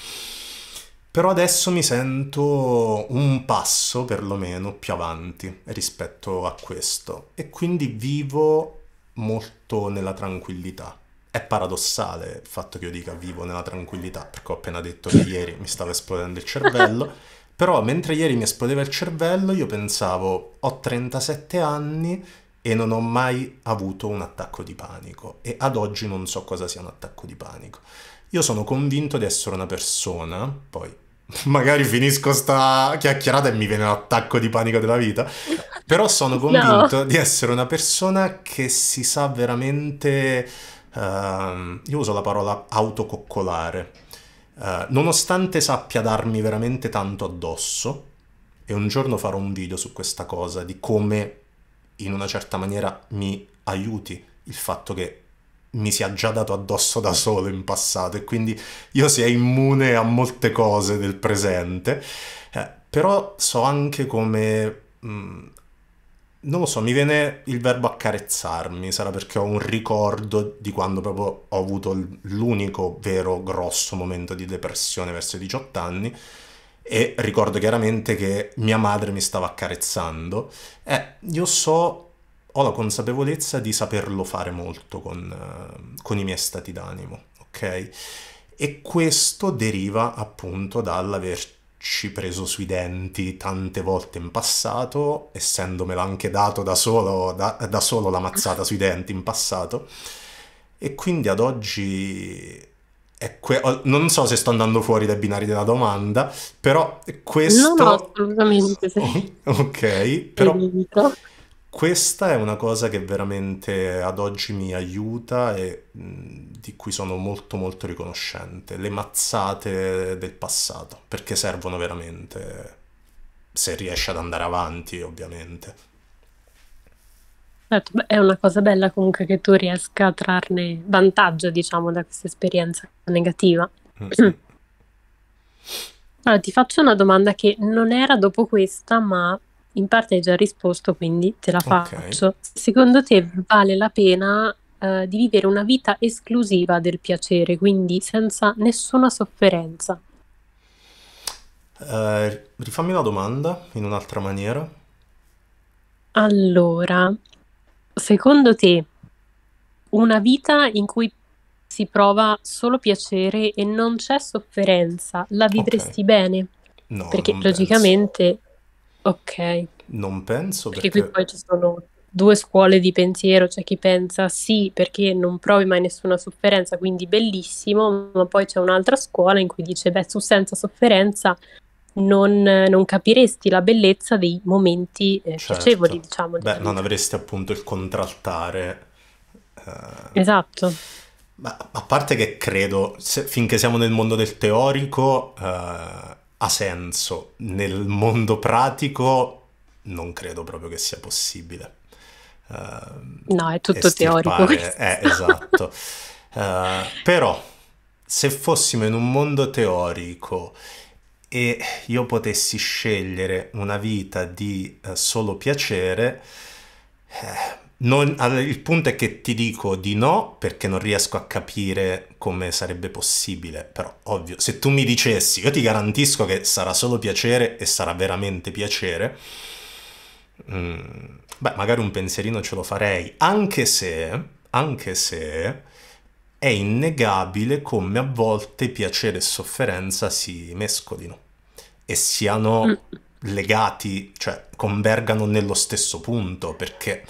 Però adesso mi sento un passo perlomeno più avanti rispetto a questo e quindi vivo molto nella tranquillità. È paradossale il fatto che io dica vivo nella tranquillità, perché ho appena detto che ieri mi stava esplodendo il cervello. Però mentre ieri mi esplodeva il cervello io pensavo ho 37 anni e non ho mai avuto un attacco di panico e ad oggi non so cosa sia un attacco di panico. Io sono convinto di essere una persona, poi magari finisco sta chiacchierata e mi viene un attacco di panico della vita, però sono convinto no. di essere una persona che si sa veramente... Uh, io uso la parola autococcolare eh, nonostante sappia darmi veramente tanto addosso, e un giorno farò un video su questa cosa, di come in una certa maniera mi aiuti il fatto che mi sia già dato addosso da solo in passato e quindi io sia immune a molte cose del presente, eh, però so anche come mh, mm, non lo so, mi viene il verbo accarezzarmi, sarà perché ho un ricordo di quando proprio ho avuto l'unico vero grosso momento di depressione verso i 18 anni e ricordo chiaramente che mia madre mi stava accarezzando. Eh, io so, ho la consapevolezza di saperlo fare molto con, eh, con i miei stati d'animo, ok? E questo deriva appunto dall'aver ci preso sui denti tante volte in passato, essendomela anche dato da solo, da, da solo la mazzata sui denti in passato, e quindi ad oggi Que- oh, non so se sto andando fuori dai binari della domanda, però questo... No, no assolutamente. Sì. ok, però questa è una cosa che veramente ad oggi mi aiuta e di cui sono molto molto riconoscente, le mazzate del passato, perché servono veramente se riesci ad andare avanti, ovviamente. Certo, è una cosa bella comunque che tu riesca a trarne vantaggio, diciamo, da questa esperienza negativa. Mm-hmm. Allora, ti faccio una domanda che non era dopo questa, ma in parte hai già risposto, quindi te la faccio. Okay. Secondo te vale la pena eh, di vivere una vita esclusiva del piacere, quindi senza nessuna sofferenza? Eh, rifammi la domanda in un'altra maniera. Allora, secondo te una vita in cui si prova solo piacere e non c'è sofferenza, la vivresti okay. bene? No, perché logicamente penso. Ok. Non penso perché... perché... qui poi ci sono due scuole di pensiero, c'è cioè chi pensa sì perché non provi mai nessuna sofferenza, quindi bellissimo, ma poi c'è un'altra scuola in cui dice beh, tu senza sofferenza non, non capiresti la bellezza dei momenti eh, certo. piacevoli, diciamo. beh, non avresti appunto il contraltare. Eh... Esatto. Ma a parte che credo, se, finché siamo nel mondo del teorico, eh ha senso. Nel mondo pratico non credo proprio che sia possibile. Uh, no, è tutto teorico. Eh, eh esatto. uh, però se fossimo in un mondo teorico e io potessi scegliere una vita di uh, solo piacere, eh, non, il punto è che ti dico di no perché non riesco a capire come sarebbe possibile, però ovvio, se tu mi dicessi, io ti garantisco che sarà solo piacere e sarà veramente piacere, mm, beh, magari un pensierino ce lo farei, anche se, anche se è innegabile come a volte piacere e sofferenza si mescolino e siano mm. legati, cioè convergano nello stesso punto, perché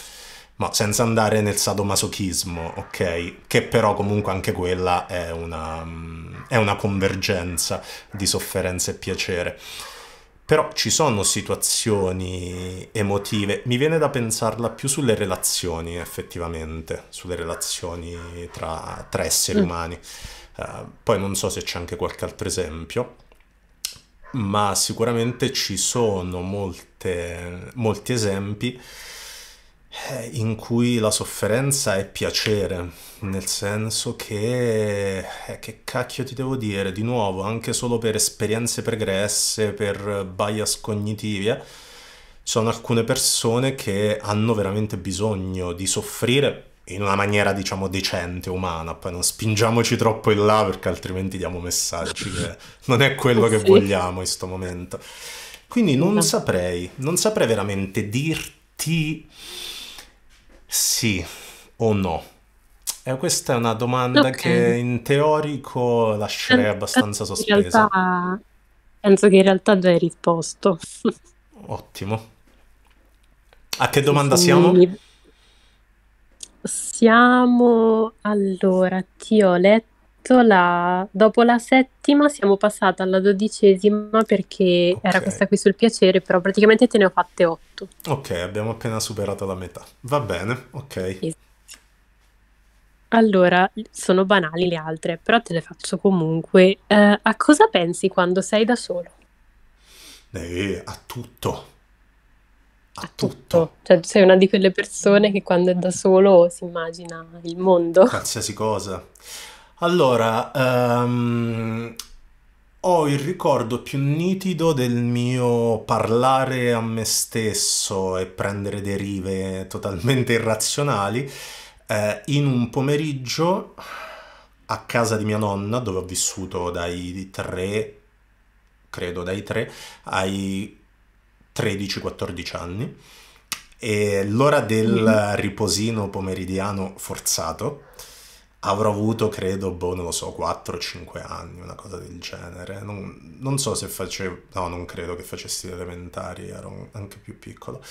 ma senza andare nel sadomasochismo, ok? Che però comunque anche quella è una, mm, è una convergenza di sofferenza e piacere. Però ci sono situazioni emotive, mi viene da pensarla più sulle relazioni effettivamente, sulle relazioni tra, tra esseri mm. umani. Uh, poi non so se c'è anche qualche altro esempio, ma sicuramente ci sono molte, molti esempi eh, in cui la sofferenza è piacere, nel senso che, eh, che cacchio ti devo dire, di nuovo, anche solo per esperienze pregresse, per bias cognitive, eh, sono alcune persone che hanno veramente bisogno di soffrire in una maniera diciamo decente, umana, poi non spingiamoci troppo in là perché altrimenti diamo messaggi che non è quello che vogliamo in questo momento. Quindi non esatto. saprei, non saprei veramente dirti sì o no? Eh, questa è una domanda okay. che in teorico lascerei abbastanza sospesa. In realtà, penso che in realtà già hai risposto. Ottimo. A che domanda siamo? Siamo allora, ti ho letto fatto la... dopo la settima siamo passati alla dodicesima perché okay. era questa qui sul piacere, però praticamente te ne ho fatte otto. Ok, abbiamo appena superato la metà. Va bene, ok. Allora, sono banali le altre, però te le faccio comunque. Uh, a cosa pensi quando sei da solo? Eh, a tutto. A, a tutto. tutto. Cioè, sei una di quelle persone che quando è da solo si immagina il mondo. Qualsiasi cosa. Allora, um, ho il ricordo più nitido del mio parlare a me stesso e prendere derive totalmente irrazionali eh, in un pomeriggio a casa di mia nonna, dove ho vissuto dai 3, credo dai 3 ai 13-14 anni, e l'ora del mm. riposino pomeridiano forzato avrò avuto, credo, boh, non lo so, 4-5 anni, una cosa del genere. Non, non so se facevo, no, non credo che facessi le elementari, ero anche più piccolo.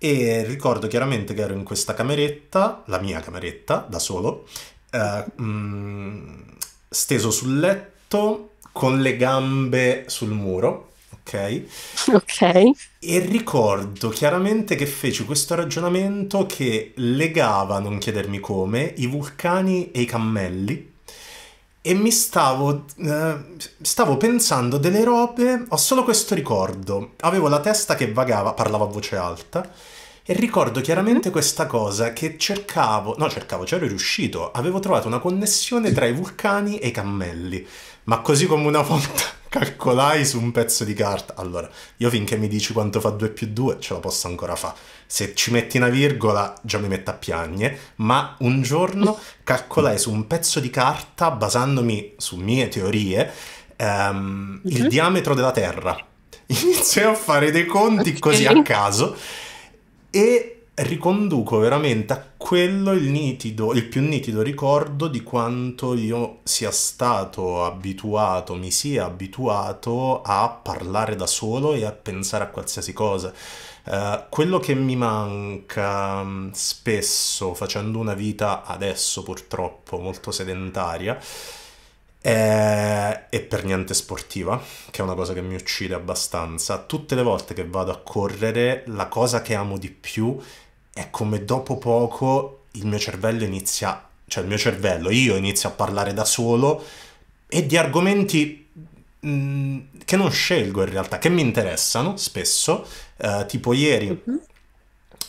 E ricordo chiaramente che ero in questa cameretta, la mia cameretta, da solo, eh, mh, mm, steso sul letto, con le gambe sul muro ok? Ok. E ricordo chiaramente che feci questo ragionamento che legava, non chiedermi come, i vulcani e i cammelli e mi stavo, eh, stavo pensando delle robe, ho solo questo ricordo, avevo la testa che vagava, parlavo a voce alta. E ricordo chiaramente mm-hmm. questa cosa che cercavo, no cercavo, c'ero riuscito, avevo trovato una connessione tra i vulcani e i cammelli ma così come una volta calcolai su un pezzo di carta. Allora, io finché mi dici quanto fa 2 più 2 ce la posso ancora fare. Se ci metti una virgola già mi metto a piagne, ma un giorno calcolai su un pezzo di carta, basandomi su mie teorie, ehm, mhm. il mm-hmm. diametro della Terra. Iniziai a fare dei conti okay. così a caso e riconduco veramente a quello il nitido, il più nitido ricordo di quanto io sia stato abituato, mi sia abituato a parlare da solo e a pensare a qualsiasi cosa. Uh, quello che mi manca mm, spesso facendo una vita adesso purtroppo molto sedentaria è, è per niente sportiva, che è una cosa che mi uccide abbastanza. Tutte le volte che vado a correre, la cosa che amo di più è come dopo poco il mio cervello inizia, cioè il mio cervello, io inizio a parlare da solo e di argomenti mh, mm, che non scelgo in realtà, che mi interessano spesso, uh, tipo ieri.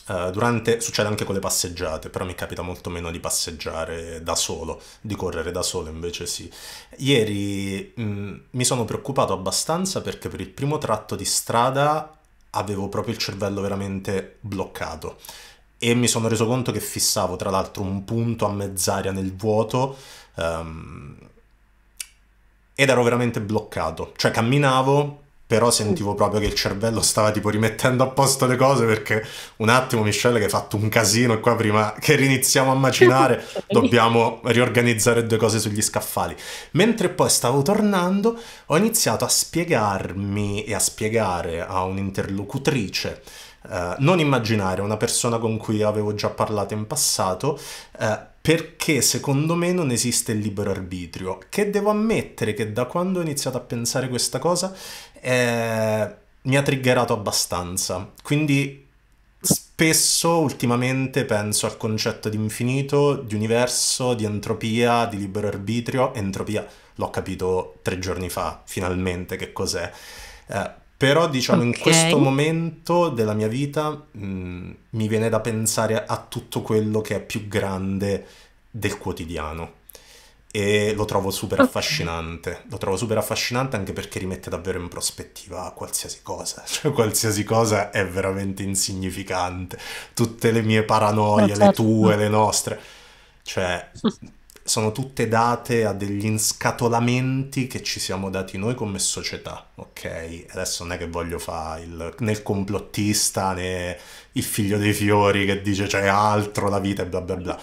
Uh, durante, succede anche con le passeggiate, però mi capita molto meno di passeggiare da solo, di correre da solo invece sì. Ieri mh, mm, mi sono preoccupato abbastanza perché per il primo tratto di strada avevo proprio il cervello veramente bloccato e mi sono reso conto che fissavo tra l'altro un punto a mezz'aria nel vuoto um, ed ero veramente bloccato, cioè camminavo però sentivo proprio che il cervello stava tipo rimettendo a posto le cose perché un attimo Michelle che hai fatto un casino qua prima che riniziamo a macinare dobbiamo riorganizzare due cose sugli scaffali. Mentre poi stavo tornando ho iniziato a spiegarmi e a spiegare a un'interlocutrice eh, non immaginare, una persona con cui avevo già parlato in passato, eh, perché secondo me non esiste il libero arbitrio, che devo ammettere che da quando ho iniziato a pensare questa cosa eh, mi ha triggerato abbastanza. Quindi Spesso ultimamente penso al concetto di infinito, di universo, di entropia, di libero arbitrio. Entropia l'ho capito tre giorni fa, finalmente, che cos'è. Eh, però diciamo okay. in questo momento della mia vita mh, mm, mi viene da pensare a tutto quello che è più grande del quotidiano e lo trovo super affascinante. Lo trovo super affascinante anche perché rimette davvero in prospettiva qualsiasi cosa, cioè qualsiasi cosa è veramente insignificante, tutte le mie paranoie, no, certo. le tue, le nostre. Cioè, sono tutte date a degli inscatolamenti che ci siamo dati noi come società, ok? Adesso non è che voglio fare il, né il complottista né il figlio dei fiori che dice c'è altro, la vita e bla bla bla.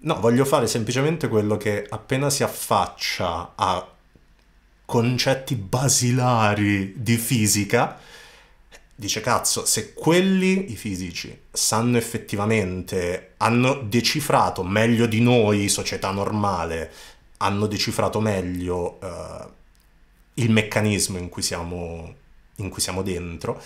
No, voglio fare semplicemente quello che appena si affaccia a concetti basilari di fisica, dice cazzo, se quelli, i fisici, sanno effettivamente, hanno decifrato meglio di noi, società normale, hanno decifrato meglio uh, il meccanismo in cui siamo, in cui siamo dentro,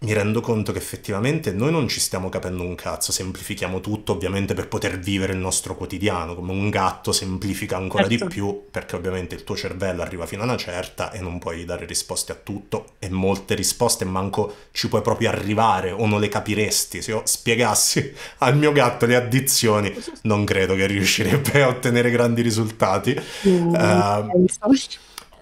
mi rendo conto che effettivamente noi non ci stiamo capendo un cazzo, semplifichiamo tutto ovviamente per poter vivere il nostro quotidiano, come un gatto semplifica ancora certo. di più perché ovviamente il tuo cervello arriva fino a una certa e non puoi dare risposte a tutto e molte risposte manco ci puoi proprio arrivare o non le capiresti, se io spiegassi al mio gatto le addizioni non credo che riuscirebbe a ottenere grandi risultati. Mm, uh,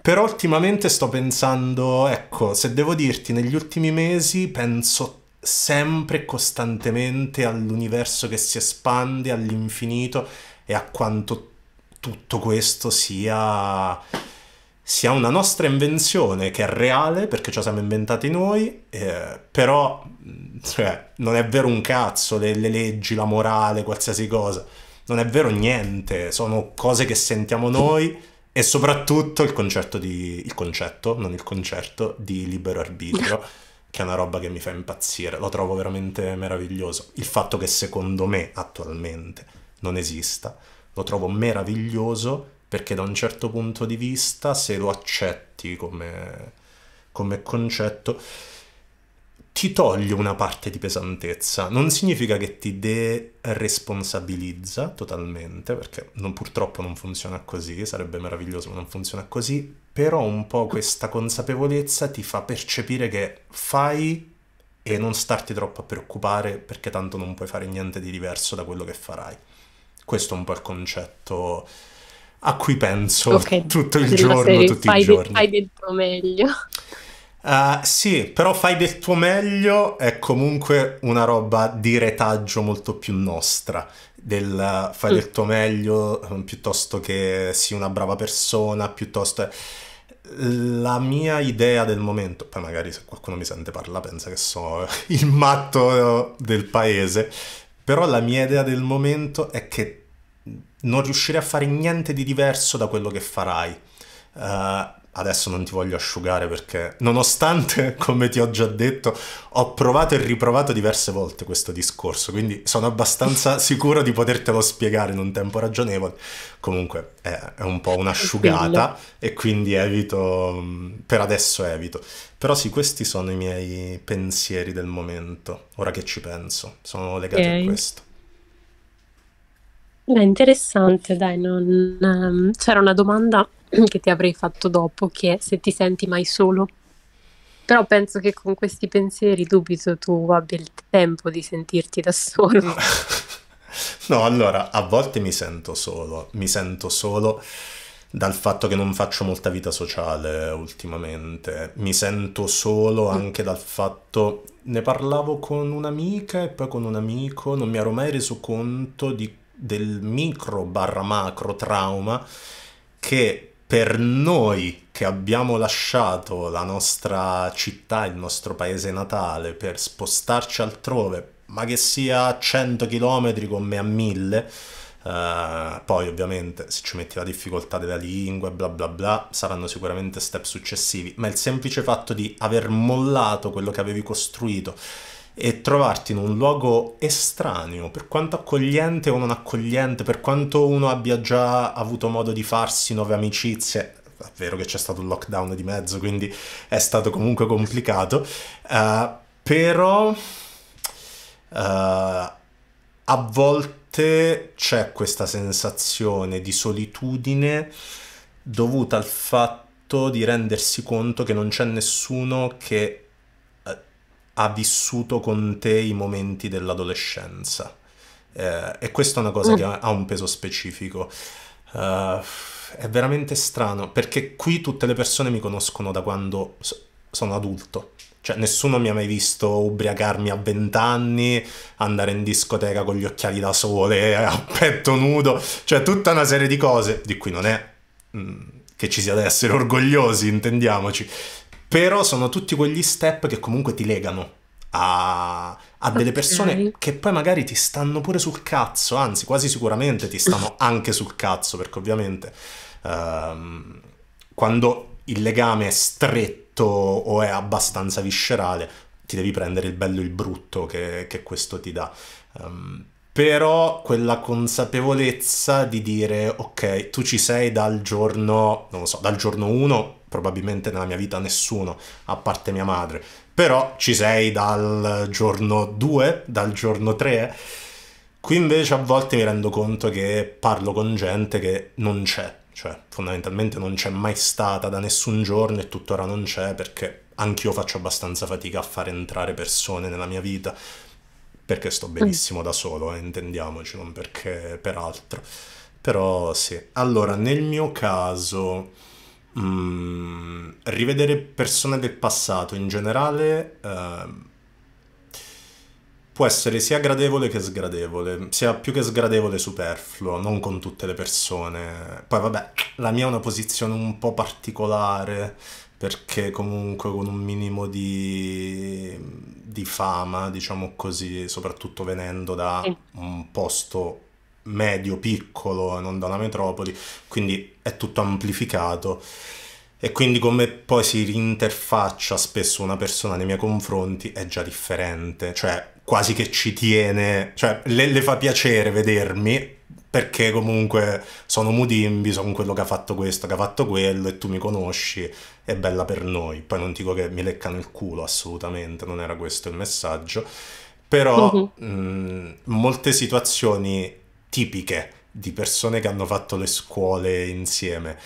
però ultimamente sto pensando, ecco, se devo dirti, negli ultimi mesi penso sempre e costantemente all'universo che si espande, all'infinito e a quanto tutto questo sia, sia una nostra invenzione che è reale perché ci siamo inventati noi, eh, però mm, cioè, non è vero un cazzo, le, le leggi, la morale, qualsiasi cosa, non è vero niente, sono cose che sentiamo noi e soprattutto il concetto, di, il concetto, non il concerto, di libero arbitrio, che è una roba che mi fa impazzire, lo trovo veramente meraviglioso. Il fatto che secondo me attualmente non esista, lo trovo meraviglioso perché da un certo punto di vista, se lo accetti come, come concetto, ti toglie una parte di pesantezza, non significa che ti de-responsabilizza totalmente, perché non, purtroppo non funziona così, sarebbe meraviglioso ma non funziona così, però un po' questa consapevolezza ti fa percepire che fai e non starti troppo a preoccupare perché tanto non puoi fare niente di diverso da quello che farai. Questo è un po' il concetto a cui penso okay. tutto il giorno, tutti i giorni. Fai dentro meglio. Uh, sì, però fai del tuo meglio è comunque una roba di retaggio molto più nostra. Del eh, fai mm. del tuo meglio mm, piuttosto che sii una brava persona, piuttosto. La mia idea del momento, poi magari se qualcuno mi sente parlare pensa che sono il matto del paese, però la mia idea del momento è che non riuscirei a fare niente di diverso da quello che farai. Uh, adesso non ti voglio asciugare perché nonostante, come ti ho già detto, ho provato e riprovato diverse volte questo discorso, quindi sono abbastanza sicuro di potertelo spiegare in un tempo ragionevole, comunque è, è un po' un'asciugata e quindi evito, mm, per adesso evito. Però sì, questi sono i miei pensieri del momento, ora che ci penso, sono legati okay. a questo. Beh, interessante, dai, non... Ehm, c'era una domanda che ti avrei fatto dopo, che è se ti senti mai solo. Però penso che con questi pensieri dubito tu abbia il tempo di sentirti da solo. No, allora, a volte mi sento solo, mi sento solo dal fatto che non faccio molta vita sociale ultimamente, mi sento solo mm. anche dal fatto, ne parlavo con un'amica e poi con un amico, non mi ero mai reso conto di, del micro barra macro trauma che per noi che abbiamo lasciato la nostra città, il nostro paese natale per spostarci altrove, ma che sia a 100 km come a 1000, Uh, eh, poi ovviamente se ci metti la difficoltà della lingua bla bla bla saranno sicuramente step successivi, ma il semplice fatto di aver mollato quello che avevi costruito e trovarti in un luogo estraneo, per quanto accogliente o non accogliente, per quanto uno abbia già avuto modo di farsi nuove amicizie, è vero che c'è stato un lockdown di mezzo, quindi è stato comunque complicato, uh, però uh, a volte c'è questa sensazione di solitudine dovuta al fatto di rendersi conto che non c'è nessuno che ha vissuto con te i momenti dell'adolescenza. Eh, e questa è una cosa mm. che ha, un peso specifico. Uh, è veramente strano, perché qui tutte le persone mi conoscono da quando sono adulto. Cioè, nessuno mi ha mai visto ubriacarmi a vent'anni, andare in discoteca con gli occhiali da sole, a petto nudo, cioè tutta una serie di cose di cui non è mh, mm, che ci sia da essere orgogliosi, intendiamoci. Però sono tutti quegli step che comunque ti legano a, a okay. delle persone che poi magari ti stanno pure sul cazzo, anzi quasi sicuramente ti stanno anche sul cazzo, perché ovviamente ehm, quando il legame è stretto o è abbastanza viscerale, ti devi prendere il bello e il brutto che, che questo ti dà. Um, però quella consapevolezza di dire ok, tu ci sei dal giorno, non lo so, dal giorno 1 probabilmente nella mia vita nessuno, a parte mia madre. Però ci sei dal giorno 2, dal giorno 3. Qui invece a volte mi rendo conto che parlo con gente che non c'è, cioè fondamentalmente non c'è mai stata da nessun giorno e tuttora non c'è perché anch'io faccio abbastanza fatica a far entrare persone nella mia vita perché sto mm. benissimo da solo, eh, intendiamoci, non perché per altro. Però sì, allora nel mio caso Mm, rivedere persone del passato in generale eh, può essere sia gradevole che sgradevole, sia più che sgradevole superfluo, non con tutte le persone. Poi vabbè, la mia è una posizione un po' particolare perché comunque con un minimo di, di fama, diciamo così, soprattutto venendo da un posto medio, piccolo, non da una metropoli, quindi è tutto amplificato e quindi come poi si rinterfaccia spesso una persona nei miei confronti è già differente, cioè quasi che ci tiene, cioè le, le fa piacere vedermi perché comunque sono Mudimbi, sono quello che ha fatto questo, che ha fatto quello e tu mi conosci, è bella per noi. Poi non dico che mi leccano il culo assolutamente, non era questo il messaggio, però uh mhm. -huh. mh, mm, molte situazioni tipiche di persone che hanno fatto le scuole insieme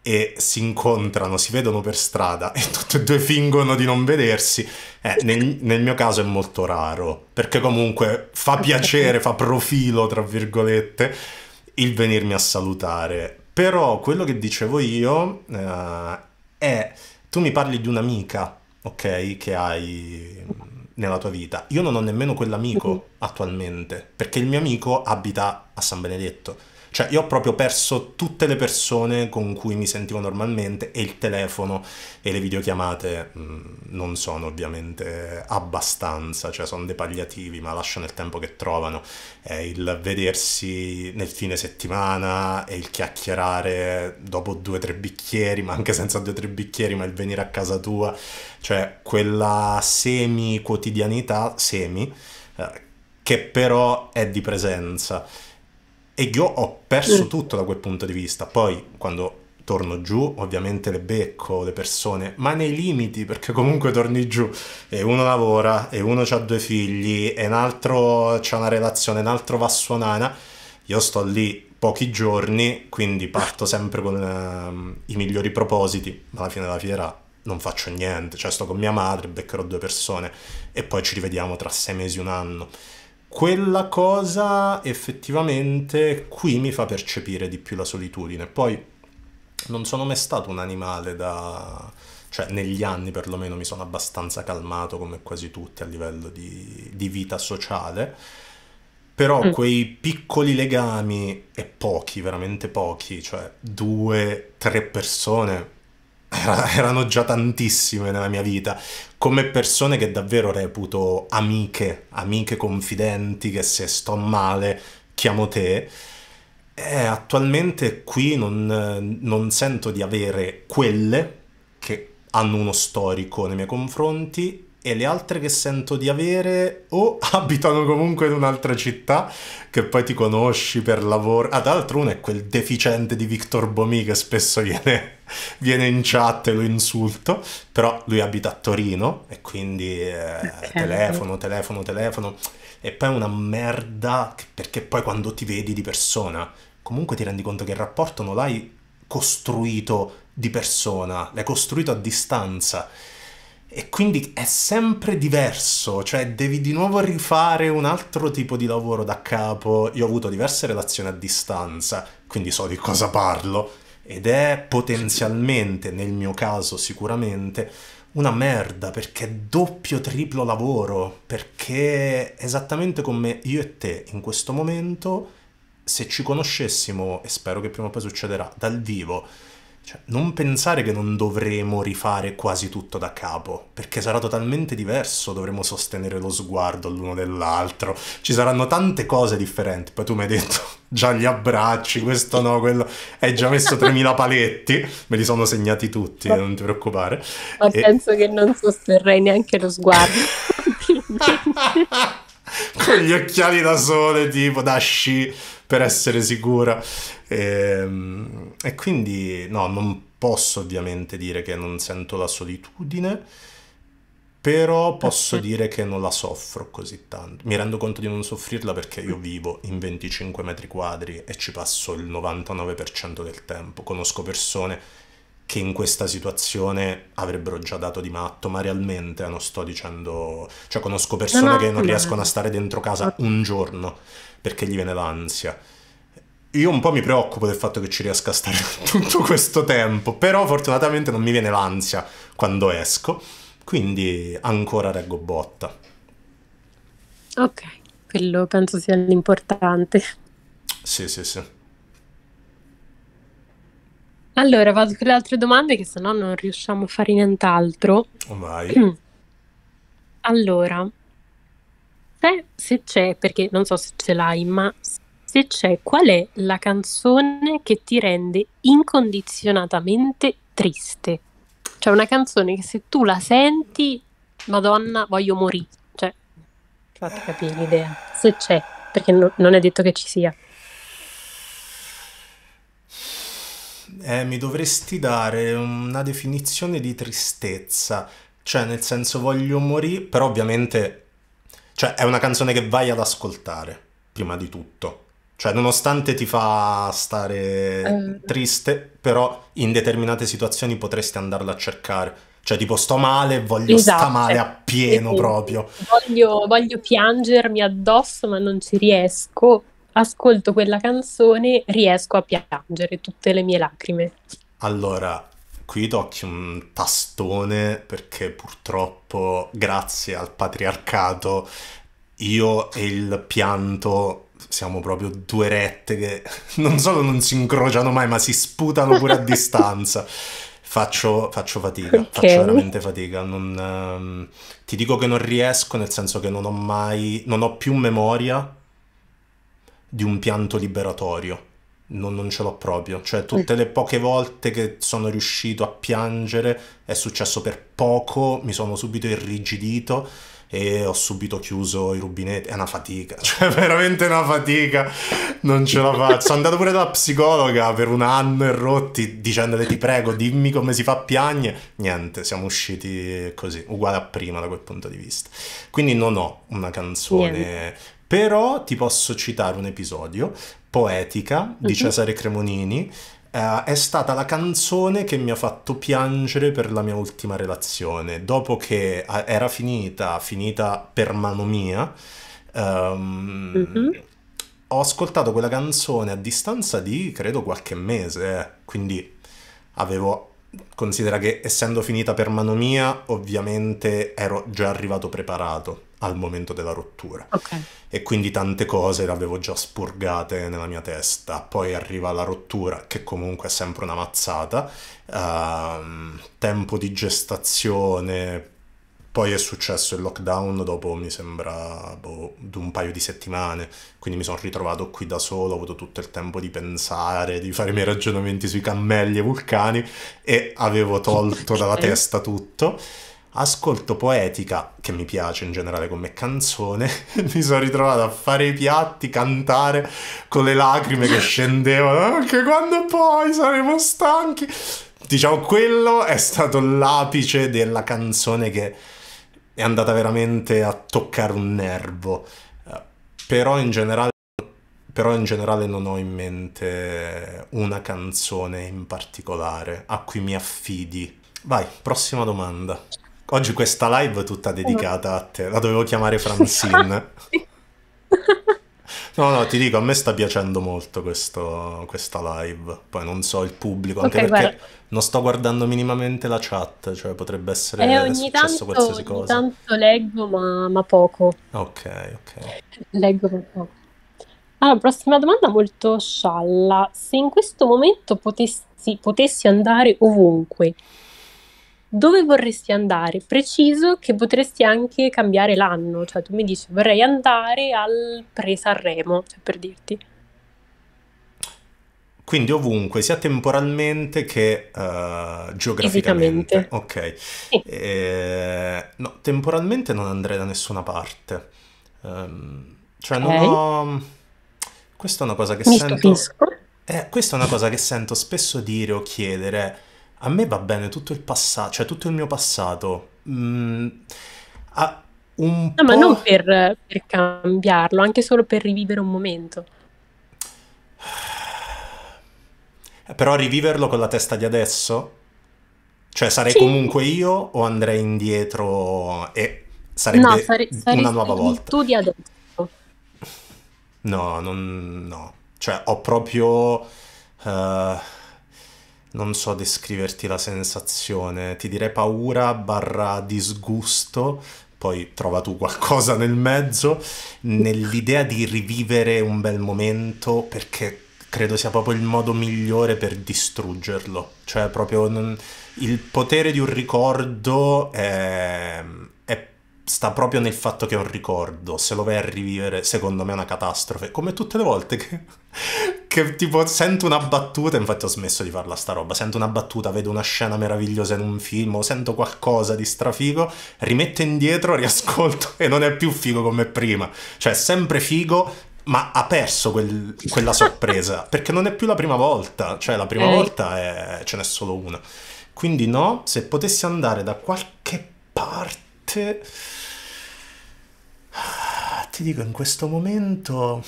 e si incontrano, si vedono per strada e tutte e due fingono di non vedersi, eh, nel, nel, mio caso è molto raro, perché comunque fa piacere, fa profilo, tra virgolette, il venirmi a salutare. Però quello che dicevo io eh, è, tu mi parli di un'amica, ok, che hai nella tua vita. Io non ho nemmeno quell'amico mhm. attualmente, perché il mio amico abita a San Benedetto cioè, io ho proprio perso tutte le persone con cui mi sentivo normalmente e il telefono e le videochiamate mh, mm, non sono ovviamente abbastanza, cioè sono dei palliativi, ma lasciano il tempo che trovano. È il vedersi nel fine settimana e il chiacchierare dopo due o tre bicchieri, ma anche senza due o tre bicchieri, ma il venire a casa tua, cioè quella semi quotidianità, semi, eh, che però è di presenza. E io ho perso mm. tutto da quel punto di vista. Poi, quando torno giù, ovviamente le becco le persone, ma nei limiti, perché comunque torni giù e uno lavora, e uno ha due figli, e un altro ha una relazione, un altro va a suonare. Io sto lì pochi giorni, quindi parto sempre con um, i migliori propositi, ma alla fine della fiera non faccio niente, cioè sto con mia madre, beccherò due persone e poi ci rivediamo tra sei mesi, un anno quella cosa effettivamente qui mi fa percepire di più la solitudine. Poi non sono mai stato un animale da... cioè negli anni perlomeno mi sono abbastanza calmato come quasi tutti a livello di, di vita sociale, però mm. quei piccoli legami, e pochi, veramente pochi, cioè due, tre persone erano già tantissime nella mia vita, come persone che davvero reputo amiche, amiche confidenti, che se sto male chiamo te. E attualmente qui non, non sento di avere quelle che hanno uno storico nei miei confronti e le altre che sento di avere o abitano comunque in un'altra città che poi ti conosci per lavoro. Ah, tra l'altro uno è quel deficiente di Victor Bomi che spesso viene, viene in chat e lo insulto, però lui abita a Torino e quindi eh, eh, eh okay. telefono, telefono, telefono. E poi è una merda perché poi quando ti vedi di persona comunque ti rendi conto che il rapporto non l'hai costruito di persona, l'hai costruito a distanza e quindi è sempre diverso, cioè devi di nuovo rifare un altro tipo di lavoro da capo. Io ho avuto diverse relazioni a distanza, quindi so di cosa parlo ed è potenzialmente, nel mio caso sicuramente, una merda perché è doppio, triplo lavoro, perché esattamente come io e te in questo momento, se ci conoscessimo, e spero che prima o poi succederà, dal vivo, cioè, non pensare che non dovremo rifare quasi tutto da capo, perché sarà totalmente diverso, dovremo sostenere lo sguardo l'uno dell'altro, ci saranno tante cose differenti, poi tu mi hai detto già gli abbracci, questo no, quello, hai già messo 3000 paletti, me li sono segnati tutti, ma, eh, non ti preoccupare. Ma e... penso che non sosterrei neanche lo sguardo. Con gli occhiali da sole, tipo da sci, per essere sicura. E, ehm, e quindi no, non posso ovviamente dire che non sento la solitudine, però posso dire che non la soffro così tanto. Mi rendo conto di non soffrirla perché io vivo in 25 metri quadri e ci passo il 99% del tempo. Conosco persone che in questa situazione avrebbero già dato di matto, ma realmente eh, non sto dicendo... Cioè conosco persone no, no, che non riescono a stare dentro casa un giorno perché gli viene l'ansia. Io un po' mi preoccupo del fatto che ci riesca a stare tutto questo tempo, però fortunatamente non mi viene l'ansia quando esco, quindi ancora reggo botta. Ok, quello penso sia l'importante. Sì, sì, sì. Allora, vado con le altre domande che sennò non riusciamo a fare nient'altro. Oh, vai. Allora, se, se c'è, perché non so se ce l'hai, ma se c'è, cioè, qual è la canzone che ti rende incondizionatamente triste? Cioè una canzone che se tu la senti, Madonna, voglio morire. Cioè, fate capire l'idea, se c'è, perché no, non è detto che ci sia. Eh, mi dovresti dare una definizione di tristezza, cioè nel senso voglio morire, però ovviamente cioè, è una canzone che vai ad ascoltare, prima di tutto. Cioè, nonostante ti fa stare ehm. triste, però in determinate situazioni potresti andarla a cercare. Cioè, tipo, sto male, voglio esatto. sta male appieno sì, sì. proprio. Voglio, voglio piangermi addosso, ma non ci riesco. Ascolto quella canzone, riesco a piangere tutte le mie lacrime. Allora, qui tocchi un tastone perché purtroppo, grazie al patriarcato, io e il pianto siamo proprio due rette che non solo non si incrociano mai, ma si sputano pure a distanza. Faccio, faccio fatica, okay. faccio veramente fatica. Non, ehm, ti dico che non riesco, nel senso che non ho mai, non ho più memoria di un pianto liberatorio. Non, non ce l'ho proprio. Cioè, tutte mm. le poche volte che sono riuscito a piangere è successo per poco, mi sono subito irrigidito e ho subito chiuso i rubinetti. È una fatica, cioè veramente una fatica, non ce la faccio. Sono andato pure dalla psicologa per un anno e rotti dicendole ti prego dimmi come si fa a piagne. Niente, siamo usciti così, uguale a prima da quel punto di vista. Quindi non ho una canzone... Niente. Però ti posso citare un episodio, Poetica di mhm. Cesare Cremonini, Uh, è stata la canzone che mi ha fatto piangere per la mia ultima relazione. Dopo che eh, era finita, finita per mano mia, um, mm-hmm. ho ascoltato quella canzone a distanza di credo qualche mese. Eh. Quindi avevo. Considera che essendo finita per mano mia, ovviamente ero già arrivato preparato al momento della rottura. Okay. E quindi tante cose le avevo già spurgate nella mia testa. Poi arriva la rottura, che comunque è sempre una mazzata, uh, tempo di gestazione. Poi è successo il lockdown dopo, mi sembra, boh, un paio di settimane, quindi mi sono ritrovato qui da solo, ho avuto tutto il tempo di pensare, di fare i miei ragionamenti sui cammelli e vulcani e avevo tolto dalla testa tutto ascolto poetica, che mi piace in generale come canzone, mi sono ritrovato a fare i piatti, cantare con le lacrime che scendevano, anche quando poi saremo stanchi. Diciamo, quello è stato l'apice della canzone che è andata veramente a toccare un nervo. Eh, però in generale però in generale non ho in mente una canzone in particolare a cui mi affidi. Vai, prossima domanda. Oggi questa live è tutta dedicata a te, la dovevo chiamare Francine. Esatto. No, no, ti dico, a me sta piacendo molto questo, questa live. Poi non so il pubblico, anche okay, perché guarda. non sto guardando minimamente la chat, cioè potrebbe essere eh, ogni tanto, qualsiasi cosa. Ogni tanto leggo, ma, ma, poco. Ok, ok. Leggo ma poco. Allora, prossima domanda molto scialla. Se in questo momento potessi, potessi andare ovunque, dove vorresti andare, preciso che potresti anche cambiare l'anno, cioè tu mi dici vorrei andare al pre-Sanremo, cioè per dirti. Quindi ovunque, sia temporalmente che uh, geograficamente. Ok. Sì. E... Eh, no, temporalmente non andrei da nessuna parte. Um, cioè okay. non ho... Questa è una cosa che mi sento... Stupisco. Eh, questa è una cosa che sento spesso dire o chiedere a me va bene tutto il passato, cioè tutto il mio passato. Mm, a, un no, po'... ma non per, per cambiarlo, anche solo per rivivere un momento. Eh, però riviverlo con la testa di adesso? Cioè sarei sì. comunque io o andrei indietro e sarebbe no, sare- una nuova volta? Tu di adesso. No, non, no. Cioè ho proprio... Uh non so descriverti la sensazione, ti direi paura barra disgusto, poi trova tu qualcosa nel mezzo, nell'idea di rivivere un bel momento perché credo sia proprio il modo migliore per distruggerlo, cioè proprio non... il potere di un ricordo è, è sta proprio nel fatto che è un ricordo, se lo vai a rivivere secondo me è una catastrofe, come tutte le volte che, che tipo sento una battuta, infatti ho smesso di farla sta roba, sento una battuta, vedo una scena meravigliosa in un film o sento qualcosa di strafigo, rimetto indietro, riascolto e non è più figo come prima, cioè è sempre figo ma ha perso quel, quella sorpresa perché non è più la prima volta, cioè la prima eh. volta è, ce n'è solo una. Quindi no, se potessi andare da qualche parte Ah, ti dico, in questo momento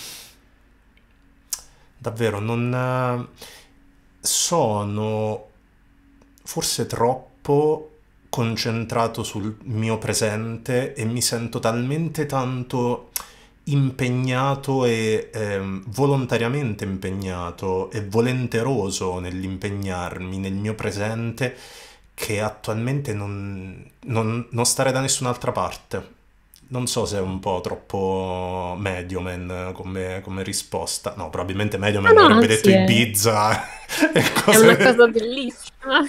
davvero non sono forse troppo concentrato sul mio presente e mi sento talmente tanto impegnato e eh, volontariamente impegnato e volenteroso nell'impegnarmi nel mio presente che attualmente non, non, non stare da nessun'altra parte non so se è un po' troppo Medioman come, come risposta. No, probabilmente Medioman ah, no, avrebbe detto eh. è... Ibiza. Cose... È una cosa bellissima.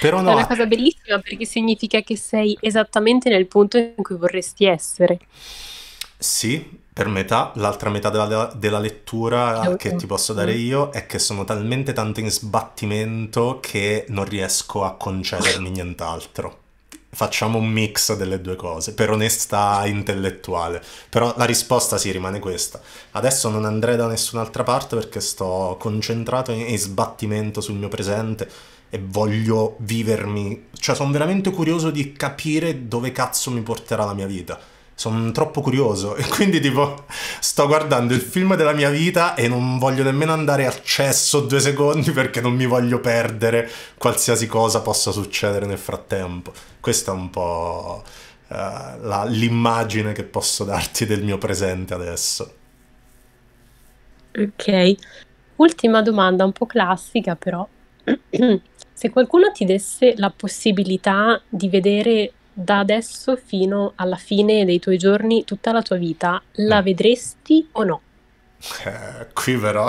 Però no. È una cosa bellissima perché significa che sei esattamente nel punto in cui vorresti essere. Sì, per metà, l'altra metà della, della lettura okay. che ti posso dare io è che sono talmente tanto in sbattimento che non riesco a concedermi nient'altro facciamo un mix delle due cose, per onestà intellettuale. Però la risposta sì rimane questa. Adesso non andrei da nessun'altra parte perché sto concentrato in sbattimento sul mio presente e voglio vivermi. Cioè sono veramente curioso di capire dove cazzo mi porterà la mia vita sono troppo curioso e quindi tipo sto guardando il film della mia vita e non voglio nemmeno andare a cesso due secondi perché non mi voglio perdere qualsiasi cosa possa succedere nel frattempo. Questa è un po' uh, l'immagine che posso darti del mio presente adesso. Ok, ultima domanda un po' classica però. Se qualcuno ti desse la possibilità di vedere da adesso fino alla fine dei tuoi giorni, tutta la tua vita, la eh. vedresti o no? Eh, qui però,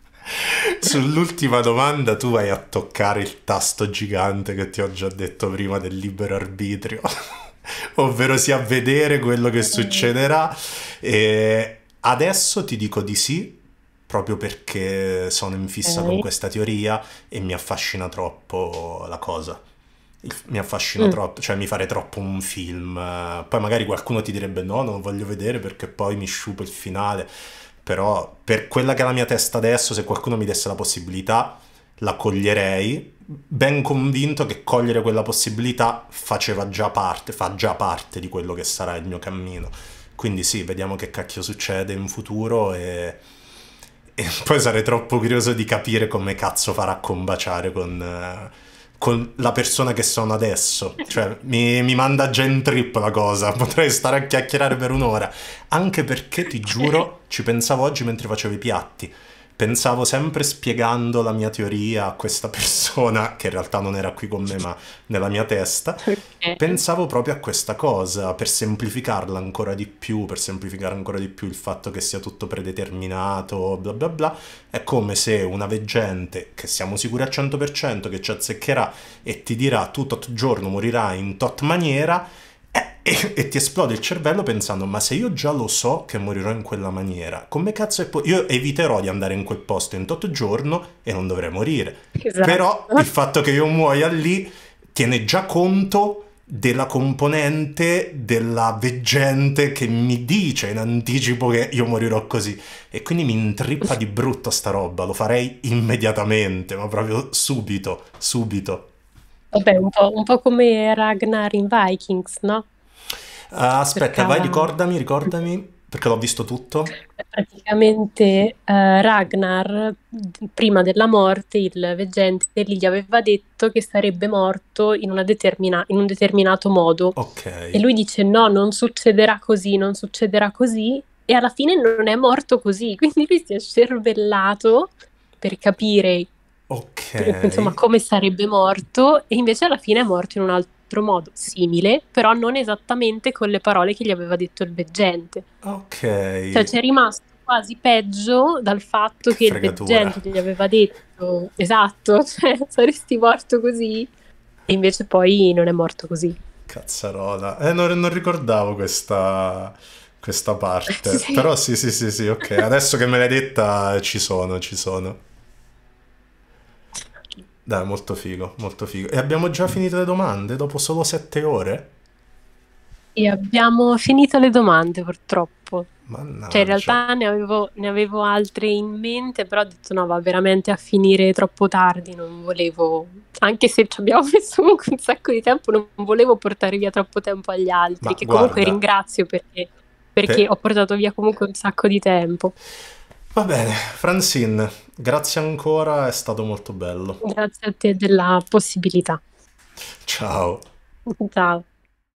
sull'ultima domanda tu vai a toccare il tasto gigante che ti ho già detto prima del libero arbitrio, ovvero sia vedere quello che succederà. E adesso ti dico di sì, proprio perché sono in fissa okay. con questa teoria e mi affascina troppo la cosa mi affascina mm. troppo, cioè mi fare troppo un film. Poi magari qualcuno ti direbbe no, non lo voglio vedere perché poi mi sciupa il finale. Però per quella che è la mia testa adesso, se qualcuno mi desse la possibilità, la coglierei, ben convinto che cogliere quella possibilità faceva già parte, fa già parte di quello che sarà il mio cammino. Quindi sì, vediamo che cacchio succede in futuro e, e poi sarei troppo curioso di capire come cazzo farà combaciare con... Eh con la persona che sono adesso. Cioè, mi, mi manda gen trip la cosa, potrei stare a chiacchierare per un'ora. Anche perché, ti giuro, ci pensavo oggi mentre facevo i piatti pensavo sempre spiegando la mia teoria a questa persona, che in realtà non era qui con me, ma nella mia testa, okay. pensavo proprio a questa cosa, per semplificarla ancora di più, per semplificare ancora di più il fatto che sia tutto predeterminato, bla bla bla, è come se una veggente, che siamo sicuri al 100% che ci azzeccherà e ti dirà tu tot giorno morirai in tot maniera, eh, e, e, ti esplode il cervello pensando ma se io già lo so che morirò in quella maniera come cazzo è possibile io eviterò di andare in quel posto in tot giorno e non dovrei morire esatto. però il fatto che io muoia lì tiene già conto della componente della veggente che mi dice in anticipo che io morirò così e quindi mi intrippa di brutto sta roba lo farei immediatamente ma proprio subito subito Vabbè, un po', un po come Ragnar in Vikings, no? Ah, aspetta, Cercava... vai, ricordami, ricordami, perché l'ho visto tutto. Praticamente uh, Ragnar, prima della morte, il veggente gli aveva detto che sarebbe morto in, una determina- in un determinato modo. Okay. E lui dice no, non succederà così, non succederà così. E alla fine non è morto così, quindi lui si è scervellato per capire Ok. insomma, come sarebbe morto, e invece alla fine è morto in un altro modo, simile, però non esattamente con le parole che gli aveva detto il veggente. Ok. Cioè c'è rimasto quasi peggio dal fatto che, che il veggente gli aveva detto esatto, cioè saresti morto così, e invece poi non è morto così. Cazzarola, eh, non, non ricordavo questa questa parte. Sì. Però sì, sì, sì, sì, ok. Adesso che me l'hai detta ci sono, ci sono. Dai, molto figo, molto figo. E abbiamo già finito le domande dopo solo sette ore? E abbiamo finito le domande purtroppo. Mannaggia. Cioè, in realtà ne avevo, ne avevo, altre in mente, però ho detto no, va veramente a finire troppo tardi, non volevo, anche se ci abbiamo messo comunque un sacco di tempo, non volevo portare via troppo tempo agli altri, Ma che guarda, comunque ringrazio perché, perché per... ho portato via comunque un sacco di tempo. Va bene, Francine, grazie ancora, è stato molto bello. Grazie a te della possibilità. Ciao. Ciao.